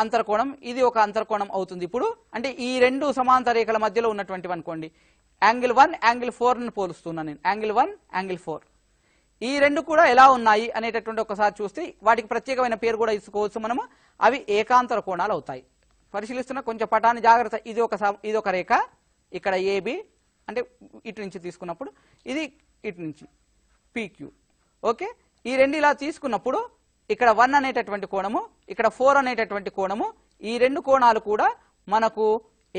అంతర్కోణం ఇది ఒక అంతర్కోణం అవుతుంది ఇప్పుడు అంటే ఈ రెండు సమాంతర రేఖల మధ్యలో ఉన్నటువంటివి అనుకోండి యాంగిల్ వన్ యాంగిల్ ఫోర్ను పోలుస్తున్నాను నేను యాంగిల్ వన్ యాంగిల్ ఫోర్ ఈ రెండు కూడా ఎలా ఉన్నాయి అనేటటువంటి ఒకసారి చూస్తే వాటికి ప్రత్యేకమైన పేరు కూడా ఇచ్చుకోవచ్చు మనము అవి ఏకాంతర కోణాలు అవుతాయి పరిశీలిస్తున్న కొంచెం పటాన్ని జాగ్రత్త ఇది ఒక ఇది ఒక రేఖ ఇక్కడ ఏబి అంటే ఇటు నుంచి తీసుకున్నప్పుడు ఇది ఇటు నుంచి పీక్యూ ఓకే ఈ రెండు ఇలా తీసుకున్నప్పుడు ఇక్కడ వన్ అనేటటువంటి కోణము ఇక్కడ ఫోర్ అనేటటువంటి కోణము ఈ రెండు కోణాలు కూడా మనకు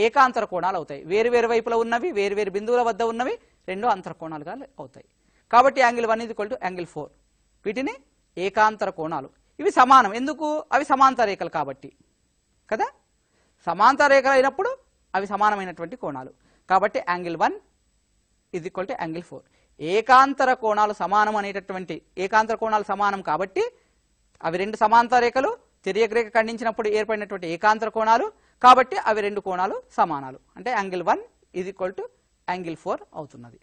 ఏకాంతర కోణాలు అవుతాయి వేరువేరు వైపుల ఉన్నవి వేరువేరు బిందువుల వద్ద ఉన్నవి రెండు అంతర కోణాలుగా అవుతాయి కాబట్టి యాంగిల్ వన్ ఇది టు యాంగిల్ ఫోర్ వీటిని ఏకాంతర కోణాలు ఇవి సమానం ఎందుకు అవి సమాంతర రేఖలు కాబట్టి కదా సమాంతర రేఖలు అయినప్పుడు అవి సమానమైనటువంటి కోణాలు కాబట్టి యాంగిల్ వన్ ఇది ఈక్వల్ టు యాంగిల్ ఫోర్ ఏకాంతర కోణాలు సమానం అనేటటువంటి ఏకాంతర కోణాలు సమానం కాబట్టి అవి రెండు సమాంతర రేఖలు తిరియక రేఖ ఖండించినప్పుడు ఏర్పడినటువంటి ఏకాంతర కోణాలు కాబట్టి అవి రెండు కోణాలు సమానాలు అంటే యాంగిల్ వన్ ఇది ఈక్వల్ టు యాంగిల్ ఫోర్ అవుతున్నది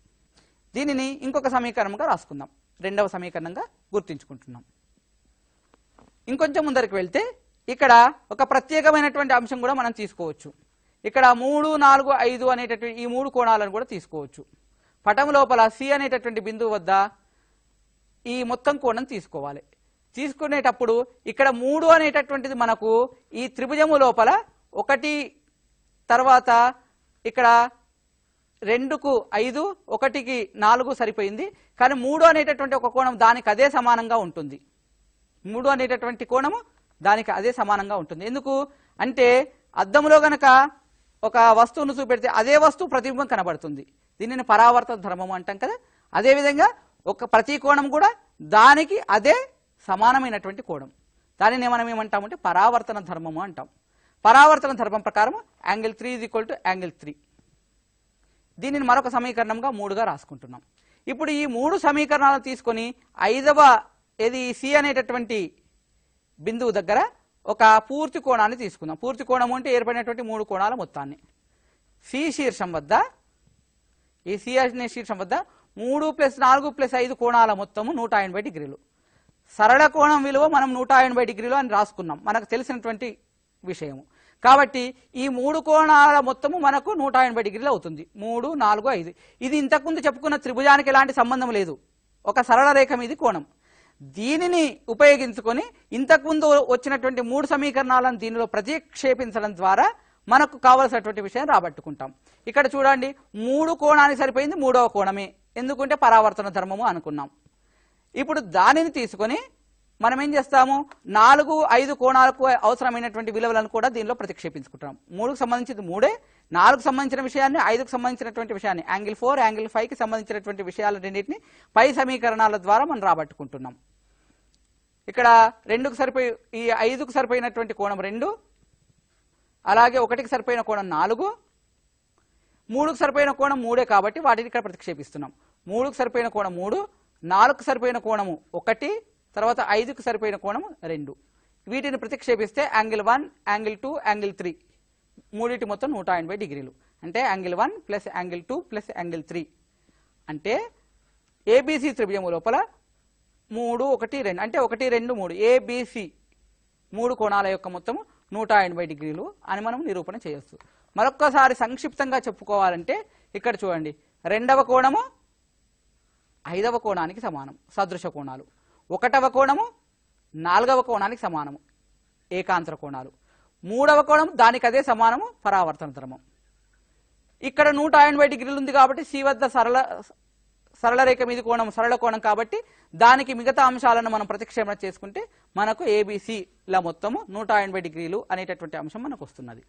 దీనిని ఇంకొక సమీకరణంగా రాసుకుందాం రెండవ సమీకరణంగా గుర్తించుకుంటున్నాం ఇంకొంచెం ముందరికి వెళ్తే ఇక్కడ ఒక ప్రత్యేకమైనటువంటి అంశం కూడా మనం తీసుకోవచ్చు ఇక్కడ మూడు నాలుగు ఐదు అనేటటువంటి ఈ మూడు కోణాలను కూడా తీసుకోవచ్చు పటం లోపల సి అనేటటువంటి బిందువు వద్ద ఈ మొత్తం కోణం తీసుకోవాలి తీసుకునేటప్పుడు ఇక్కడ మూడు అనేటటువంటిది మనకు ఈ త్రిభుజము లోపల ఒకటి తర్వాత ఇక్కడ రెండుకు ఐదు ఒకటికి నాలుగు సరిపోయింది కానీ మూడు అనేటటువంటి ఒక కోణం దానికి అదే సమానంగా ఉంటుంది మూడు అనేటటువంటి కోణము దానికి అదే సమానంగా ఉంటుంది ఎందుకు అంటే అద్దంలో గనక ఒక వస్తువును చూపెడితే అదే వస్తువు ప్రతిబింబం కనబడుతుంది దీనిని పరావర్త ధర్మం అంటాం కదా అదేవిధంగా ఒక ప్రతి కోణం కూడా దానికి అదే సమానమైనటువంటి కోణం దానిని మనం ఏమంటామంటే పరావర్తన ధర్మము అంటాం పరావర్తన ధర్మం ప్రకారం angle three is equal to angle three దీనిని మరొక సమీకరణంగా మూడుగా రాసుకుంటున్నాం ఇప్పుడు ఈ మూడు సమీకరణాలను తీసుకొని ఐదవ ఏది సి అనేటటువంటి బిందువు దగ్గర ఒక పూర్తి కోణాన్ని తీసుకుందాం పూర్తి కోణం అంటే ఏర్పడినటువంటి మూడు కోణాల మొత్తాన్ని సి శీర్షం వద్ద ఈ సి అనే శీర్షం వద్ద మూడు ప్లస్ నాలుగు ప్లస్ ఐదు కోణాల మొత్తము నూట ఎనభై డిగ్రీలు సరళ కోణం విలువ మనం నూట ఎనభై డిగ్రీలు అని రాసుకున్నాం మనకు తెలిసినటువంటి విషయము కాబట్టి ఈ మూడు కోణాల మొత్తము మనకు నూట ఎనభై డిగ్రీలు అవుతుంది మూడు నాలుగు ఐదు ఇది ఇంతకుముందు చెప్పుకున్న త్రిభుజానికి ఎలాంటి సంబంధం లేదు ఒక సరళ రేఖ మీది కోణం దీనిని ఉపయోగించుకొని ఇంతకుముందు వచ్చినటువంటి మూడు సమీకరణాలను దీనిలో ప్రతిక్షేపించడం ద్వారా మనకు కావలసినటువంటి విషయం రాబట్టుకుంటాం ఇక్కడ చూడండి మూడు కోణానికి సరిపోయింది మూడవ కోణమే ఎందుకంటే పరావర్తన ధర్మము అనుకున్నాం ఇప్పుడు దానిని తీసుకొని మనం ఏం చేస్తాము నాలుగు ఐదు కోణాలకు అవసరమైనటువంటి విలువలను కూడా దీనిలో ప్రతిక్షేపించుకుంటాం మూడుకు సంబంధించింది మూడే నాలుగు సంబంధించిన విషయాన్ని ఐదుకు సంబంధించినటువంటి విషయాన్ని యాంగిల్ ఫోర్ యాంగిల్ ఫైవ్కి సంబంధించినటువంటి విషయాలు రెండింటిని పై సమీకరణాల ద్వారా మనం రాబట్టుకుంటున్నాం ఇక్కడ రెండుకు సరిపోయి ఈ ఐదుకు సరిపోయినటువంటి కోణం రెండు అలాగే ఒకటికి సరిపోయిన కోణం నాలుగు మూడుకు సరిపోయిన కోణం మూడే కాబట్టి వాటిని ఇక్కడ ప్రతిక్షేపిస్తున్నాం మూడుకు సరిపోయిన కోణం మూడు నాలుగుకు సరిపోయిన కోణము ఒకటి తర్వాత ఐదుకు సరిపోయిన కోణము రెండు వీటిని ప్రతిక్షేపిస్తే angle one angle two angle three మూడింటి మొత్తం నూట ఎనభై డిగ్రీలు అంటే angle one plus angle two plus angle three అంటే ఏబీసీ త్రిభుజము లోపల మూడు ఒకటి రెండు అంటే ఒకటి రెండు మూడు ఏబీసీ మూడు కోణాల యొక్క మొత్తము నూట ఎనభై డిగ్రీలు అని మనం నిరూపణ చేయొచ్చు మరొక్కసారి సంక్షిప్తంగా చెప్పుకోవాలంటే ఇక్కడ చూడండి రెండవ కోణము ఐదవ కోణానికి సమానం సదృశ కోణాలు ఒకటవ కోణము నాలుగవ కోణానికి సమానము ఏకాంతర కోణాలు మూడవ కోణం దానికి అదే సమానము పరావర్తన ధర్మం ఇక్కడ నూట ఎనభై డిగ్రీలు ఉంది కాబట్టి సి వద్ద సరళ సరళ రేఖ మీద కోణం సరళ కోణం కాబట్టి దానికి మిగతా అంశాలను మనం ప్రతిక్షేపణ చేసుకుంటే మనకు ఏబిసిల మొత్తము నూట ఎనభై డిగ్రీలు అనేటటువంటి అంశం మనకు వస్తున్నది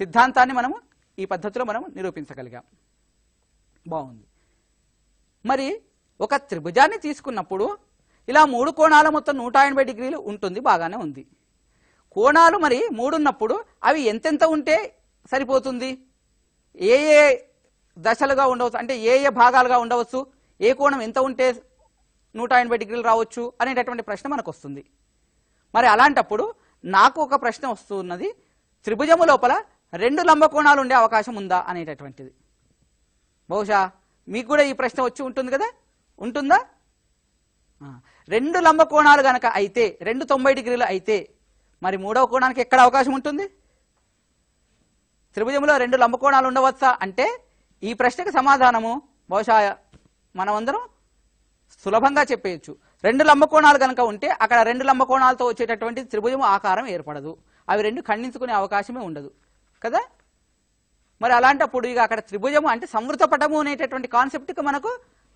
సిద్ధాంతాన్ని మనము ఈ పద్ధతిలో మనం నిరూపించగలిగాం బాగుంది మరి ఒక త్రిభుజాన్ని తీసుకున్నప్పుడు ఇలా మూడు కోణాల మొత్తం నూట ఎనభై డిగ్రీలు ఉంటుంది బాగానే ఉంది కోణాలు మరి మూడున్నప్పుడు అవి ఎంతెంత ఉంటే సరిపోతుంది ఏ ఏ దశలుగా ఉండవచ్చు అంటే ఏ ఏ భాగాలుగా ఉండవచ్చు ఏ కోణం ఎంత ఉంటే నూట ఎనభై డిగ్రీలు రావచ్చు అనేటటువంటి ప్రశ్న మనకు వస్తుంది మరి అలాంటప్పుడు నాకు ఒక ప్రశ్న వస్తున్నది త్రిభుజము లోపల రెండు లంబకోణాలు ఉండే అవకాశం ఉందా అనేటటువంటిది బహుశా మీకు కూడా ఈ ప్రశ్న వచ్చి ఉంటుంది కదా ఉంటుందా రెండు లంబ కోణాలు గనక అయితే రెండు తొంభై డిగ్రీలు అయితే మరి మూడవ కోణానికి ఎక్కడ అవకాశం ఉంటుంది త్రిభుజంలో రెండు లంబ కోణాలు ఉండవచ్చా అంటే ఈ ప్రశ్నకు సమాధానము బహుశా మనమందరం సులభంగా చెప్పేయచ్చు రెండు లంబ కోణాలు కనుక ఉంటే అక్కడ రెండు లంబ కోణాలతో వచ్చేటటువంటి త్రిభుజం ఆకారం ఏర్పడదు అవి రెండు ఖండించుకునే అవకాశమే ఉండదు కదా మరి అలాంటప్పుడు ఇక అక్కడ త్రిభుజము అంటే సంవృత పటము అనేటటువంటి కాన్సెప్ట్కి మనకు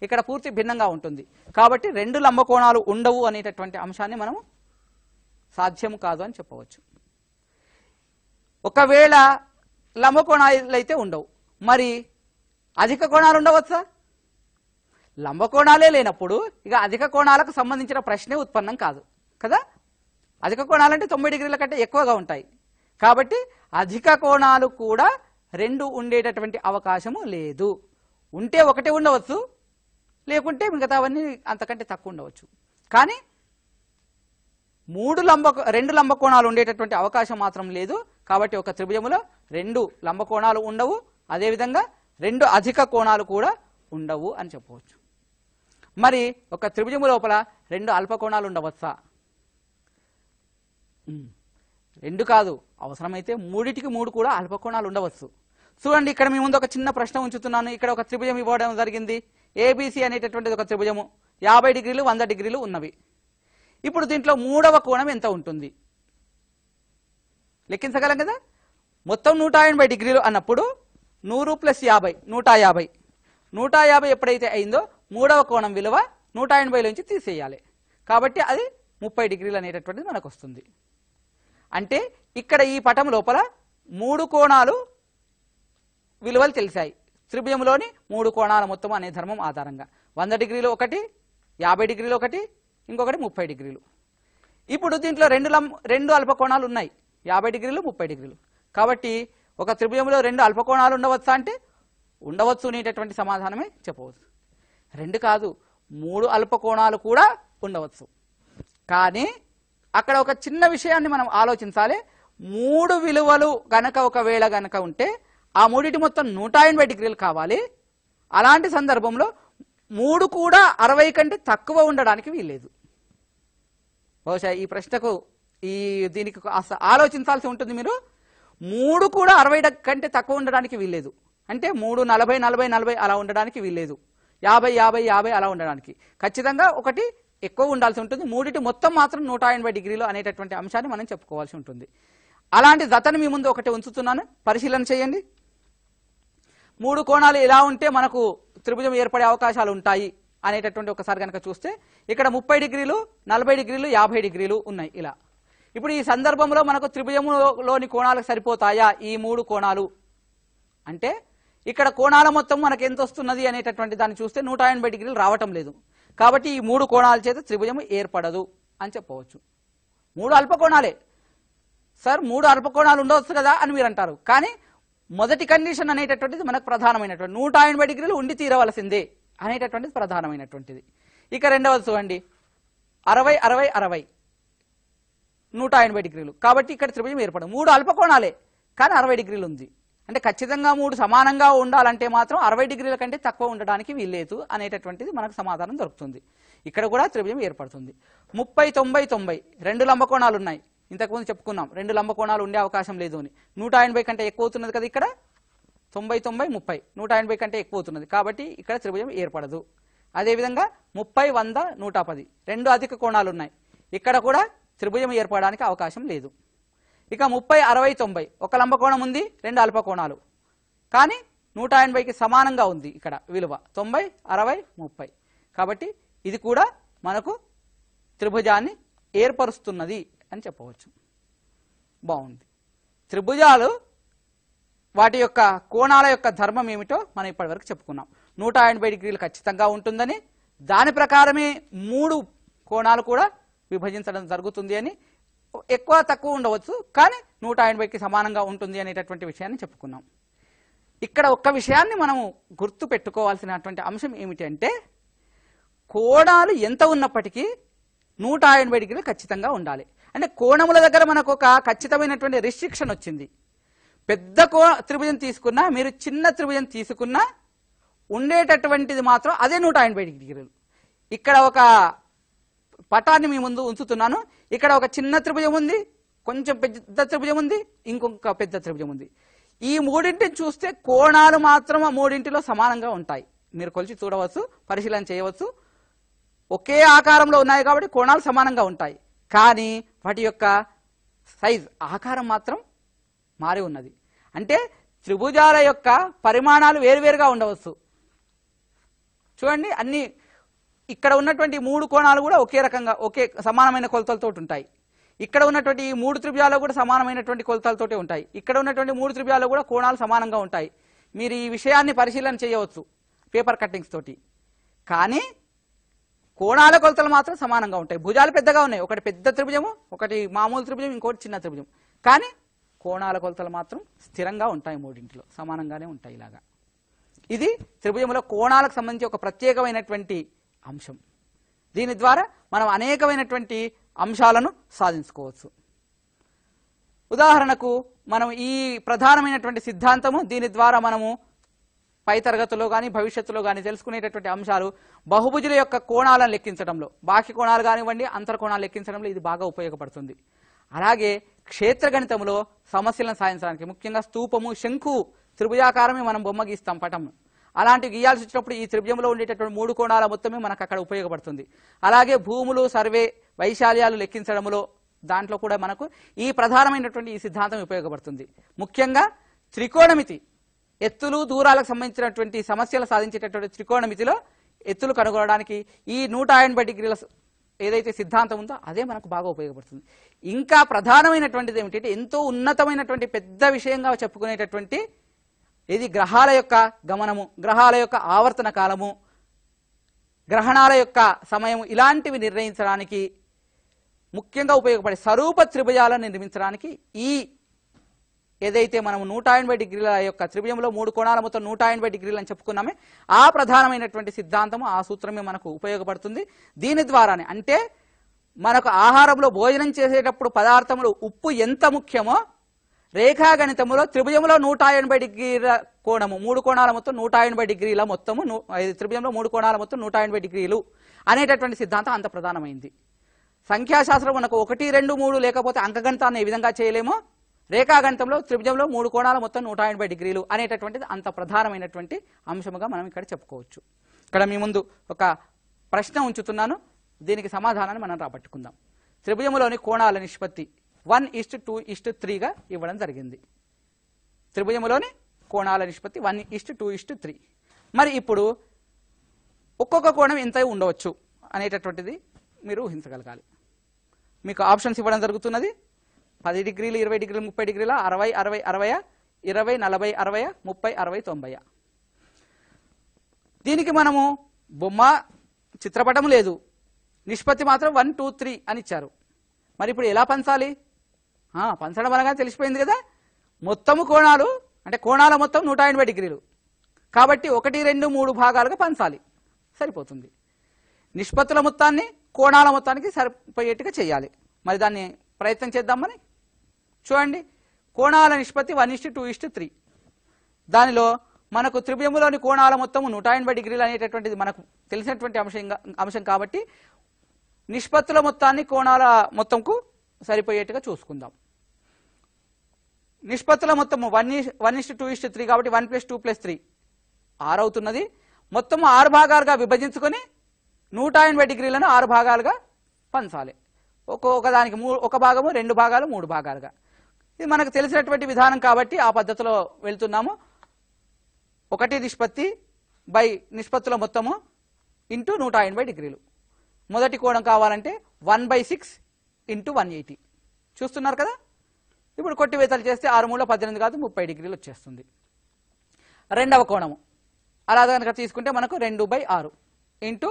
ఇక్కడ పూర్తి భిన్నంగా ఉంటుంది కాబట్టి రెండు లంబకోణాలు ఉండవు అనేటటువంటి అంశాన్ని మనము సాధ్యం కాదు అని చెప్పవచ్చు ఒకవేళ లంబకోణాలు అయితే ఉండవు మరి అధిక కోణాలు ఉండవచ్చా లంబకోణాలే లేనప్పుడు ఇక అధిక కోణాలకు సంబంధించిన ప్రశ్నే ఉత్పన్నం కాదు కదా అధిక కోణాలంటే తొంభై డిగ్రీల కంటే ఎక్కువగా ఉంటాయి కాబట్టి అధిక కోణాలు కూడా రెండు ఉండేటటువంటి అవకాశము లేదు ఉంటే ఒకటే ఉండవచ్చు లేకుంటే మిగతావన్నీ అంతకంటే తక్కువ ఉండవచ్చు కానీ మూడు లంబ రెండు లంబకోణాలు ఉండేటటువంటి అవకాశం మాత్రం లేదు కాబట్టి ఒక త్రిభుజములో రెండు లంబకోణాలు ఉండవు అదేవిధంగా రెండు అధిక కోణాలు కూడా ఉండవు అని చెప్పవచ్చు మరి ఒక త్రిభుజము లోపల రెండు అల్పకోణాలు ఉండవచ్చా రెండు కాదు అవసరమైతే మూడిటికి మూడు కూడా అల్పకోణాలు ఉండవచ్చు చూడండి ఇక్కడ మీ ముందు ఒక చిన్న ప్రశ్న ఉంచుతున్నాను ఇక్కడ ఒక త్రిభుజం ఇవ్వడం జరిగింది ఏబీసీ అనేటటువంటిది ఒక త్రిభుజము యాభై డిగ్రీలు వంద డిగ్రీలు ఉన్నవి ఇప్పుడు దీంట్లో మూడవ కోణం ఎంత ఉంటుంది లెక్కించగలం కదా మొత్తం నూట ఎనభై డిగ్రీలు అన్నప్పుడు నూరు ప్లస్ యాభై నూట యాభై నూట యాభై ఎప్పుడైతే అయిందో మూడవ కోణం విలువ నూట ఎనభై నుంచి తీసేయాలి కాబట్టి అది ముప్పై డిగ్రీలు అనేటటువంటిది మనకు వస్తుంది అంటే ఇక్కడ ఈ పటం లోపల మూడు కోణాలు విలువలు తెలిసాయి త్రిభుజంలోని మూడు కోణాల మొత్తం అనే ధర్మం ఆధారంగా వంద డిగ్రీలు ఒకటి యాభై డిగ్రీలు ఒకటి ఇంకొకటి ముప్పై డిగ్రీలు ఇప్పుడు దీంట్లో రెండు లం రెండు అల్పకోణాలు ఉన్నాయి యాభై డిగ్రీలు ముప్పై డిగ్రీలు కాబట్టి ఒక త్రిభుజంలో రెండు అల్పకోణాలు ఉండవచ్చా అంటే ఉండవచ్చు అనేటటువంటి సమాధానమే చెప్పవచ్చు రెండు కాదు మూడు అల్పకోణాలు కూడా ఉండవచ్చు కానీ అక్కడ ఒక చిన్న విషయాన్ని మనం ఆలోచించాలి మూడు విలువలు గనక ఒకవేళ గనక ఉంటే ఆ మూడింటి మొత్తం నూట ఎనభై డిగ్రీలు కావాలి అలాంటి సందర్భంలో మూడు కూడా అరవై కంటే తక్కువ ఉండడానికి వీల్లేదు బహుశా ఈ ప్రశ్నకు ఈ దీనికి ఆలోచించాల్సి ఉంటుంది మీరు మూడు కూడా అరవై కంటే తక్కువ ఉండడానికి వీల్లేదు అంటే మూడు నలభై నలభై నలభై అలా ఉండడానికి వీల్లేదు యాభై యాభై యాభై అలా ఉండడానికి ఖచ్చితంగా ఒకటి ఎక్కువ ఉండాల్సి ఉంటుంది మూడింటి మొత్తం మాత్రం నూట ఎనభై డిగ్రీలు అనేటటువంటి అంశాన్ని మనం చెప్పుకోవాల్సి ఉంటుంది అలాంటి దతను మీ ముందు ఒకటి ఉంచుతున్నాను పరిశీలన చేయండి మూడు కోణాలు ఇలా ఉంటే మనకు త్రిభుజం ఏర్పడే అవకాశాలు ఉంటాయి అనేటటువంటి ఒకసారి కనుక చూస్తే ఇక్కడ ముప్పై డిగ్రీలు నలభై డిగ్రీలు యాభై డిగ్రీలు ఉన్నాయి ఇలా ఇప్పుడు ఈ సందర్భంలో మనకు త్రిభుజములోని కోణాలకు సరిపోతాయా ఈ మూడు కోణాలు అంటే ఇక్కడ కోణాల మొత్తం మనకు ఎంత వస్తున్నది అనేటటువంటి దాన్ని చూస్తే నూట డిగ్రీలు రావటం లేదు కాబట్టి ఈ మూడు కోణాల చేత త్రిభుజము ఏర్పడదు అని చెప్పవచ్చు మూడు అల్పకోణాలే సార్ మూడు అల్పకోణాలు ఉండవచ్చు కదా అని మీరు అంటారు కానీ మొదటి కండిషన్ అనేటటువంటిది మనకు ప్రధానమైనటువంటి నూట ఎనభై డిగ్రీలు ఉండి తీరవలసిందే అనేటటువంటిది ప్రధానమైనటువంటిది ఇక రెండవది చూడండి అరవై అరవై అరవై నూట ఎనభై డిగ్రీలు కాబట్టి ఇక్కడ త్రిభుజం ఏర్పడదు మూడు అల్పకోణాలే కానీ అరవై డిగ్రీలు ఉంది అంటే ఖచ్చితంగా మూడు సమానంగా ఉండాలంటే మాత్రం అరవై డిగ్రీల కంటే తక్కువ ఉండడానికి వీల్లేదు అనేటటువంటిది మనకు సమాధానం దొరుకుతుంది ఇక్కడ కూడా త్రిభుజం ఏర్పడుతుంది ముప్పై తొంభై తొంభై రెండు లంబకోణాలు ఉన్నాయి ఇంతకుముందు చెప్పుకున్నాం రెండు లంబకోణాలు ఉండే అవకాశం లేదు అని నూట ఎనభై కంటే ఎక్కువ అవుతున్నది కదా ఇక్కడ తొంభై తొంభై ముప్పై నూట ఎనభై కంటే ఎక్కువ అవుతున్నది కాబట్టి ఇక్కడ త్రిభుజం ఏర్పడదు అదేవిధంగా ముప్పై వంద నూట పది రెండు అధిక కోణాలు ఉన్నాయి ఇక్కడ కూడా త్రిభుజం ఏర్పడడానికి అవకాశం లేదు ఇక ముప్పై అరవై తొంభై ఒక లంబకోణం ఉంది రెండు అల్పకోణాలు కానీ నూట ఎనభైకి సమానంగా ఉంది ఇక్కడ విలువ తొంభై అరవై ముప్పై కాబట్టి ఇది కూడా మనకు త్రిభుజాన్ని ఏర్పరుస్తున్నది అని చెప్పవచ్చు బాగుంది త్రిభుజాలు వాటి యొక్క కోణాల యొక్క ధర్మం ఏమిటో మనం ఇప్పటివరకు చెప్పుకున్నాం నూట ఎనభై డిగ్రీలు ఖచ్చితంగా ఉంటుందని దాని ప్రకారమే మూడు కోణాలు కూడా విభజించడం జరుగుతుంది అని ఎక్కువ తక్కువ ఉండవచ్చు కానీ నూట ఎనభైకి సమానంగా ఉంటుంది అనేటటువంటి విషయాన్ని చెప్పుకున్నాం ఇక్కడ ఒక్క విషయాన్ని మనము గుర్తు పెట్టుకోవాల్సినటువంటి అంశం ఏమిటంటే కోణాలు ఎంత ఉన్నప్పటికీ నూట ఎనభై డిగ్రీలు ఖచ్చితంగా ఉండాలి అంటే కోణముల దగ్గర మనకు ఒక ఖచ్చితమైనటువంటి రిస్ట్రిక్షన్ వచ్చింది పెద్ద కో త్రిభుజం తీసుకున్నా మీరు చిన్న త్రిభుజం తీసుకున్నా ఉండేటటువంటిది మాత్రం అదే నూట ఎనభై డిగ్రీలు ఇక్కడ ఒక పటాన్ని మీ ముందు ఉంచుతున్నాను ఇక్కడ ఒక చిన్న త్రిభుజం ఉంది కొంచెం పెద్ద త్రిభుజం ఉంది ఇంకొక పెద్ద త్రిభుజం ఉంది ఈ మూడింటిని చూస్తే కోణాలు మాత్రం ఆ మూడింటిలో సమానంగా ఉంటాయి మీరు కొలిచి చూడవచ్చు పరిశీలన చేయవచ్చు ఒకే ఆకారంలో ఉన్నాయి కాబట్టి కోణాలు సమానంగా ఉంటాయి కానీ వాటి యొక్క సైజ్ ఆకారం మాత్రం మారి ఉన్నది అంటే త్రిభుజాల యొక్క పరిమాణాలు వేరువేరుగా ఉండవచ్చు చూడండి అన్ని ఇక్కడ ఉన్నటువంటి మూడు కోణాలు కూడా ఒకే రకంగా ఒకే సమానమైన కొలతలతో ఉంటాయి ఇక్కడ ఉన్నటువంటి ఈ మూడు త్రిభుజాలు కూడా సమానమైనటువంటి కొలతలతోటే ఉంటాయి ఇక్కడ ఉన్నటువంటి మూడు త్రిభుజాలు కూడా కోణాలు సమానంగా ఉంటాయి మీరు ఈ విషయాన్ని పరిశీలన చేయవచ్చు పేపర్ కట్టింగ్స్ తోటి కానీ కోణాల కొలతలు మాత్రం సమానంగా ఉంటాయి భుజాలు పెద్దగా ఉన్నాయి ఒకటి పెద్ద త్రిభుజము ఒకటి మామూలు త్రిభుజం ఇంకోటి చిన్న త్రిభుజం కానీ కోణాల కొలతలు మాత్రం స్థిరంగా ఉంటాయి మూడింటిలో సమానంగానే ఉంటాయి ఇలాగా ఇది త్రిభుజంలో కోణాలకు సంబంధించి ఒక ప్రత్యేకమైనటువంటి అంశం దీని ద్వారా మనం అనేకమైనటువంటి అంశాలను సాధించుకోవచ్చు ఉదాహరణకు మనం ఈ ప్రధానమైనటువంటి సిద్ధాంతము దీని ద్వారా మనము పై తరగతిలో కానీ భవిష్యత్తులో కానీ తెలుసుకునేటటువంటి అంశాలు బహుభుజుల యొక్క కోణాలను లెక్కించడంలో బాహ్య కోణాలు కానివ్వండి అంతర్కోణాలు లెక్కించడంలో ఇది బాగా ఉపయోగపడుతుంది అలాగే క్షేత్రగణితంలో సమస్యలను సాధించడానికి ముఖ్యంగా స్థూపము శంకు త్రిభుజాకారమే మనం బొమ్మ గీస్తాం పటము అలాంటివి గీయాల్సి వచ్చినప్పుడు ఈ త్రిభుజంలో ఉండేటటువంటి మూడు కోణాల మొత్తమే మనకు అక్కడ ఉపయోగపడుతుంది అలాగే భూములు సర్వే వైశాల్యాలు లెక్కించడంలో దాంట్లో కూడా మనకు ఈ ప్రధానమైనటువంటి ఈ సిద్ధాంతం ఉపయోగపడుతుంది ముఖ్యంగా త్రికోణమితి ఎత్తులు దూరాలకు సంబంధించినటువంటి సమస్యలు సాధించేటటువంటి త్రికోణమితిలో ఎత్తులు కనుగొనడానికి ఈ నూట ఎనభై డిగ్రీల ఏదైతే సిద్ధాంతం ఉందో అదే మనకు బాగా ఉపయోగపడుతుంది ఇంకా ప్రధానమైనటువంటిది ఏమిటంటే ఎంతో ఉన్నతమైనటువంటి పెద్ద విషయంగా చెప్పుకునేటటువంటి ఇది గ్రహాల యొక్క గమనము గ్రహాల యొక్క ఆవర్తన కాలము గ్రహణాల యొక్క సమయం ఇలాంటివి నిర్ణయించడానికి ముఖ్యంగా ఉపయోగపడే సరూప త్రిభుజాలను నిర్మించడానికి ఈ ఏదైతే మనం నూట ఎనభై డిగ్రీల యొక్క త్రిభుజంలో మూడు కోణాల మొత్తం నూట ఎనభై డిగ్రీలు అని చెప్పుకున్నామే ఆ ప్రధానమైనటువంటి సిద్ధాంతము ఆ సూత్రమే మనకు ఉపయోగపడుతుంది దీని ద్వారానే అంటే మనకు ఆహారంలో భోజనం చేసేటప్పుడు పదార్థములు ఉప్పు ఎంత ముఖ్యమో రేఖాగణితములో త్రిభుజంలో నూట ఎనభై డిగ్రీల కోణము మూడు కోణాల మొత్తం నూట ఎనభై డిగ్రీల మొత్తము త్రిభుజంలో మూడు కోణాల మొత్తం నూట ఎనభై డిగ్రీలు అనేటటువంటి సిద్ధాంతం అంత ప్రధానమైంది సంఖ్యాశాస్త్రం మనకు ఒకటి రెండు మూడు లేకపోతే అంకగణితాన్ని ఏ విధంగా చేయలేమో రేఖాగణితంలో త్రిభుజంలో మూడు కోణాల మొత్తం నూట ఎనభై డిగ్రీలు అనేటటువంటిది అంత ప్రధానమైనటువంటి అంశముగా మనం ఇక్కడ చెప్పుకోవచ్చు ఇక్కడ మీ ముందు ఒక ప్రశ్న ఉంచుతున్నాను దీనికి సమాధానాన్ని మనం రాబట్టుకుందాం త్రిభుజములోని కోణాల నిష్పత్తి వన్ ఈస్ట్ టూ ఈస్ట్ త్రీగా ఇవ్వడం జరిగింది త్రిభుజంలోని కోణాల నిష్పత్తి one is to two is to three మరి ఇప్పుడు ఒక్కొక్క కోణం ఇంత ఉండవచ్చు అనేటటువంటిది మీరు ఊహించగలగాలి మీకు ఆప్షన్స్ ఇవ్వడం జరుగుతున్నది పది డిగ్రీలు ఇరవై డిగ్రీలు ముప్పై డిగ్రీల అరవై అరవై అరవై ఇరవై నలభై అరవై ముప్పై అరవై తొంభై దీనికి మనము బొమ్మ చిత్రపటం లేదు నిష్పత్తి మాత్రం వన్ టూ త్రీ అని ఇచ్చారు మరి ఇప్పుడు ఎలా పంచాలి పంచడ బలగా తెలిసిపోయింది కదా మొత్తము కోణాలు అంటే కోణాల మొత్తం నూట ఎనభై డిగ్రీలు కాబట్టి ఒకటి రెండు మూడు భాగాలుగా పంచాలి సరిపోతుంది నిష్పత్తుల మొత్తాన్ని కోణాల మొత్తానికి సరిపోయేట్టుగా చేయాలి మరి దాన్ని ప్రయత్నం చేద్దామని చూడండి కోణాల నిష్పత్తి one is to two is to three దానిలో మనకు త్రిభుజములోని కోణాల మొత్తం నూట ఎనభై డిగ్రీలు అనేటటువంటిది మనకు తెలిసినటువంటి అంశం అంశం కాబట్టి నిష్పత్తుల మొత్తాన్ని కోణాల మొత్తంకు సరిపోయేట్టుగా చూసుకుందాం నిష్పత్తుల మొత్తము one one is to two is to three కాబట్టి one plus two plus three ఆరు అవుతున్నది మొత్తము ఆరు భాగాలుగా విభజించుకొని నూట ఎనభై డిగ్రీలను ఆరు భాగాలుగా పంచాలి ఒక్కొక్క దానికి ఒక భాగము రెండు భాగాలు మూడు భాగాలుగా ఇది మనకు తెలిసినటువంటి విధానం కాబట్టి ఆ పద్ధతిలో వెళ్తున్నాము ఒకటి నిష్పత్తి బై నిష్పత్తుల మొత్తము ఇంటూ నూట ఎనభై డిగ్రీలు మొదటి కోణం కావాలంటే one by six into one eighty చూస్తున్నారు కదా ఇప్పుడు కొట్టివేతలు చేస్తే ఆరు మూల పద్దెనిమిది కాదు ముప్పై డిగ్రీలు వచ్చేస్తుంది రెండవ కోణము అలా కనుక తీసుకుంటే మనకు రెండు బై ఆరు ఇంటూ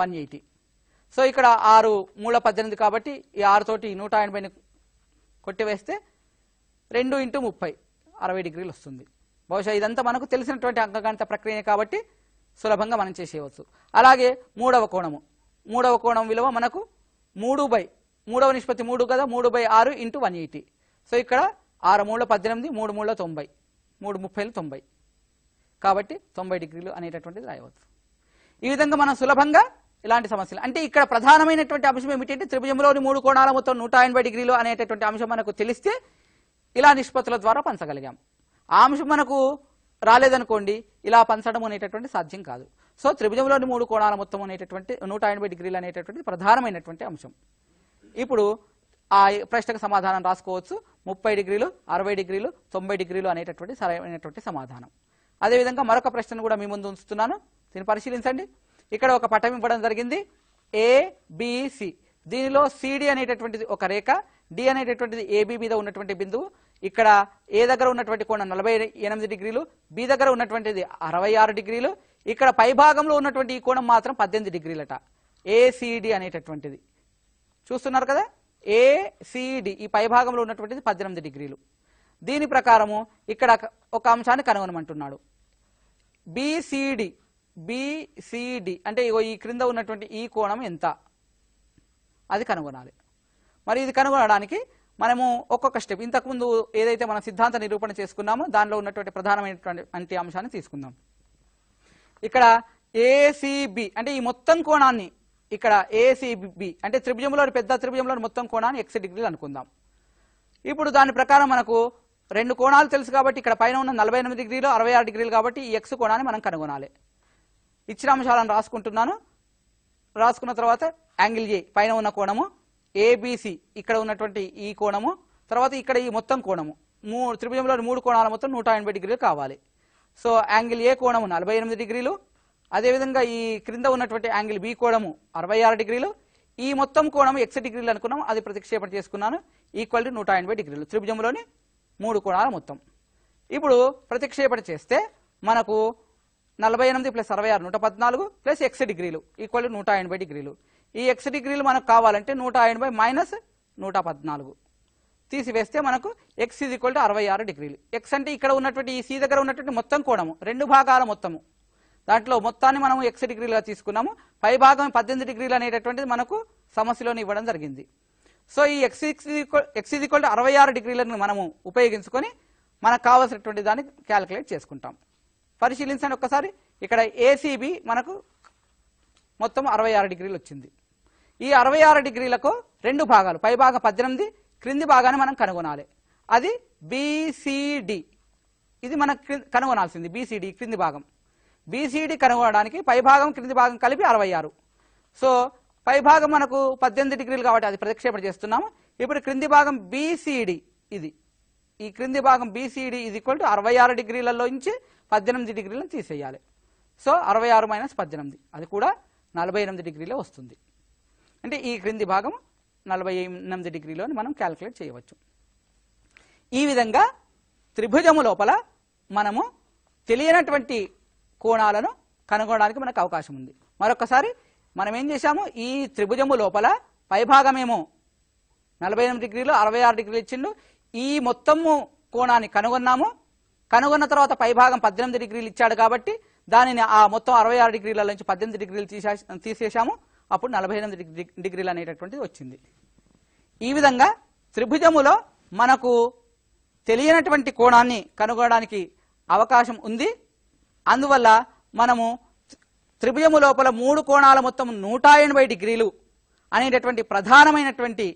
వన్ ఎయిటీ సో ఇక్కడ ఆరు మూల పద్దెనిమిది కాబట్టి ఈ ఆరుతోటి నూట ఎనభైని కొట్టివేస్తే రెండు ఇంటూ ముప్పై అరవై డిగ్రీలు వస్తుంది బహుశా ఇదంతా మనకు తెలిసినటువంటి అంకగణిత ప్రక్రియ కాబట్టి సులభంగా మనం చేసేయవచ్చు అలాగే మూడవ కోణము మూడవ కోణం విలువ మనకు మూడు బై మూడవ నిష్పత్తి మూడు కదా మూడు బై ఆరు ఇంటూ వన్ ఎయిటీ సో ఇక్కడ ఆరు మూడులో పద్దెనిమిది మూడు మూడులో తొంభై మూడు ముప్పైలు తొంభై కాబట్టి తొంభై డిగ్రీలు అనేటటువంటిది రాయవచ్చు ఈ విధంగా మనం సులభంగా ఇలాంటి సమస్యలు అంటే ఇక్కడ ప్రధానమైనటువంటి అంశం ఏమిటంటే త్రిభుజంలోని మూడు కోణాల మొత్తం నూట ఎనభై డిగ్రీలు అనేటటువంటి అంశం మనకు తెలిస్తే ఇలా నిష్పత్తుల ద్వారా పంచగలిగాం ఆ అంశం మనకు రాలేదనుకోండి ఇలా పంచడం అనేటటువంటి సాధ్యం కాదు సో త్రిభుజంలోని మూడు కోణాల మొత్తం అనేటటువంటి నూట ఎనభై డిగ్రీలు అనేటటువంటి ప్రధానమైనటువంటి అంశం ఇప్పుడు ఆ ప్రశ్నకు సమాధానం రాసుకోవచ్చు ముప్పై డిగ్రీలు అరవై డిగ్రీలు తొంభై డిగ్రీలు అనేటటువంటి సరైనటువంటి సమాధానం అదేవిధంగా మరొక ప్రశ్నను కూడా మీ ముందు ఉంచుతున్నాను దీన్ని పరిశీలించండి ఇక్కడ ఒక పటం ఇవ్వడం జరిగింది ఏబిసి దీనిలో సిడి అనేటటువంటిది ఒక రేఖ డి అనేటటువంటిది ఏబి మీద ఉన్నటువంటి బిందువు ఇక్కడ ఏ దగ్గర ఉన్నటువంటి కోణం నలభై ఎనిమిది డిగ్రీలు బి దగ్గర ఉన్నటువంటిది అరవై ఆరు డిగ్రీలు ఇక్కడ పైభాగంలో ఉన్నటువంటి ఈ కోణం మాత్రం పద్దెనిమిది డిగ్రీలట ఏసిడి అనేటటువంటిది చూస్తున్నారు కదా ఏసిడి ఈ పైభాగంలో ఉన్నటువంటిది పద్దెనిమిది డిగ్రీలు దీని ప్రకారము ఇక్కడ ఒక అంశాన్ని కనుగొనమంటున్నాడు బీసీడి బీసీడి అంటే ఇగో ఈ క్రింద ఉన్నటువంటి ఈ కోణం ఎంత అది కనుగొనాలి మరి ఇది కనుగొనడానికి మనము ఒక్కొక్క స్టెప్ ఇంతకుముందు ఏదైతే మన సిద్ధాంత నిరూపణ చేసుకున్నామో దానిలో ఉన్నటువంటి ప్రధానమైనటువంటి అంశాన్ని తీసుకుందాం ఇక్కడ ఏసీబి అంటే ఈ మొత్తం కోణాన్ని ఇక్కడ ఏసీబి అంటే త్రిభుజంలో పెద్ద త్రిభుజంలో మొత్తం కోణాన్ని ఎక్స్ డిగ్రీలు అనుకుందాం ఇప్పుడు దాని ప్రకారం మనకు రెండు కోణాలు తెలుసు కాబట్టి ఇక్కడ పైన ఉన్న నలభై ఎనిమిది డిగ్రీలు అరవై ఆరు డిగ్రీలు కాబట్టి ఈ ఎక్స్ కోణాన్ని మనం కనుగొనాలి ఇచ్చిన అంశాలను రాసుకుంటున్నాను రాసుకున్న తర్వాత యాంగిల్ ఏ పైన ఉన్న కోణము ఏబిసి ఇక్కడ ఉన్నటువంటి ఈ కోణము తర్వాత ఇక్కడ ఈ మొత్తం కోణము మూడు త్రిభుజంలో మూడు కోణాల మొత్తం నూట ఎనభై డిగ్రీలు కావాలి సో యాంగిల్ ఏ కోణము నలభై ఎనిమిది డిగ్రీలు అదేవిధంగా ఈ క్రింద ఉన్నటువంటి యాంగిల్ బి కోణము అరవై ఆరు డిగ్రీలు ఈ మొత్తం కోణం ఎక్స్ డిగ్రీలు అనుకున్నాము అది ప్రతిక్షేపణ చేసుకున్నాను ఈక్వల్ టు నూట ఎనభై డిగ్రీలు త్రిభుజంలోని మూడు కోణాల మొత్తం ఇప్పుడు ప్రతిక్షేపణ చేస్తే మనకు నలభై ఎనిమిది ప్లస్ అరవై ఆరు నూట పద్నాలుగు ప్లస్ ఎక్స్ డిగ్రీలు ఈక్వల్ టు నూట ఎనభై డిగ్రీలు ఈ ఎక్స్ డిగ్రీలు మనకు కావాలంటే నూట ఎనభై మైనస్ నూట పద్నాలుగు తీసివేస్తే మనకు ఎక్స్ ఈజ్ ఈక్వల్ టు అరవై ఆరు డిగ్రీలు ఎక్స్ అంటే ఇక్కడ ఉన్నటువంటి ఈ సీ దగ్గర ఉన్నటువంటి మొత్తం కోణము రెండు భాగాల మొత్తము దాంట్లో మొత్తాన్ని మనం ఎక్స్ డిగ్రీలుగా తీసుకున్నాము పై భాగం పద్దెనిమిది డిగ్రీలు అనేటటువంటిది మనకు సమస్యలోని ఇవ్వడం జరిగింది సో ఈ ఎక్స్ ఎక్స్ ఈక్వల్ టు అరవై ఆరు డిగ్రీలను మనము ఉపయోగించుకొని మనకు కావాల్సినటువంటి దాన్ని క్యాలిక్యులేట్ చేసుకుంటాం పరిశీలించండి ఒక్కసారి ఇక్కడ ఏసీబీ మనకు మొత్తం అరవై ఆరు డిగ్రీలు వచ్చింది ఈ అరవై ఆరు డిగ్రీలకు రెండు భాగాలు పై భాగం పద్దెనిమిది క్రింది భాగాన్ని మనం కనుగొనాలి అది బీసీడీ ఇది మనకు కనుగొనాల్సింది బీసీడీ క్రింది భాగం బీసీడీ కనుగొనడానికి పైభాగం క్రింది భాగం కలిపి అరవై ఆరు సో పైభాగం మనకు పద్దెనిమిది డిగ్రీలు కాబట్టి అది ప్రతిక్షేపణ చేస్తున్నాము ఇప్పుడు క్రింది భాగం బీసీడీ ఇది ఈ క్రింది భాగం బీసీడీ ఇది ఈక్వల్ టు అరవై ఆరు డిగ్రీలలో నుంచి పద్దెనిమిది డిగ్రీలను తీసేయాలి సో అరవై ఆరు మైనస్ పద్దెనిమిది అది కూడా నలభై ఎనిమిది డిగ్రీలో వస్తుంది అంటే ఈ క్రింది భాగం నలభై ఎనిమిది డిగ్రీలో మనం క్యాల్కులేట్ చేయవచ్చు ఈ విధంగా త్రిభుజము లోపల మనము తెలియనటువంటి కోణాలను కనుగొనడానికి మనకు అవకాశం ఉంది మరొకసారి మనం ఏం చేశాము ఈ త్రిభుజము లోపల పైభాగమేమో నలభై ఎనిమిది డిగ్రీలు అరవై ఆరు డిగ్రీలు ఇచ్చిండు ఈ మొత్తము కోణాన్ని కనుగొన్నాము కనుగొన్న తర్వాత పైభాగం పద్దెనిమిది డిగ్రీలు ఇచ్చాడు కాబట్టి దానిని ఆ మొత్తం అరవై ఆరు డిగ్రీల నుంచి పద్దెనిమిది డిగ్రీలు తీసే అప్పుడు నలభై ఎనిమిది డిగ్రీలు అనేటటువంటిది వచ్చింది ఈ విధంగా త్రిభుజములో మనకు తెలియనటువంటి కోణాన్ని కనుగొనడానికి అవకాశం ఉంది అందువల్ల మనము త్రిభుజము లోపల మూడు కోణాల మొత్తం నూట ఎనభై డిగ్రీలు అనేటటువంటి ప్రధానమైనటువంటి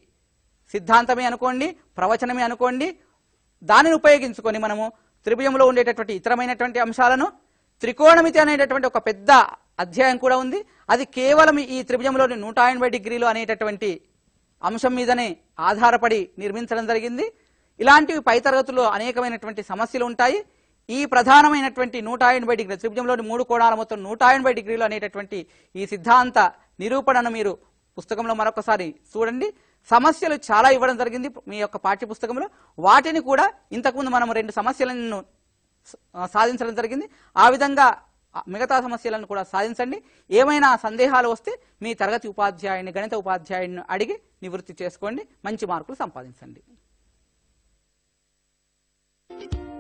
సిద్ధాంతమే అనుకోండి ప్రవచనమే అనుకోండి దానిని ఉపయోగించుకొని మనము త్రిభుజంలో ఉండేటటువంటి ఇతరమైనటువంటి అంశాలను త్రికోణమితి అనేటటువంటి ఒక పెద్ద అధ్యాయం కూడా ఉంది అది కేవలం ఈ త్రిభుజంలోని నూట ఎనభై డిగ్రీలు అనేటటువంటి అంశం మీదనే ఆధారపడి నిర్మించడం జరిగింది ఇలాంటివి పై తరగతుల్లో అనేకమైనటువంటి సమస్యలు ఉంటాయి ఈ ప్రధానమైనటువంటి నూట ఎనభై డిగ్రీ త్రిభుజంలోని మూడు కోణాల మొత్తం నూట ఎనభై డిగ్రీలు అనేటటువంటి ఈ సిద్ధాంత నిరూపణను మీరు పుస్తకంలో మరొకసారి చూడండి సమస్యలు చాలా ఇవ్వడం జరిగింది మీ యొక్క పాఠ్య పుస్తకంలో వాటిని కూడా ఇంతకుముందు మనం రెండు సమస్యలను సాధించడం జరిగింది ఆ విధంగా మిగతా సమస్యలను కూడా సాధించండి ఏమైనా సందేహాలు వస్తే మీ తరగతి ఉపాధ్యాయుని గణిత ఉపాధ్యాయుని అడిగి నివృత్తి చేసుకోండి మంచి మార్కులు సంపాదించండి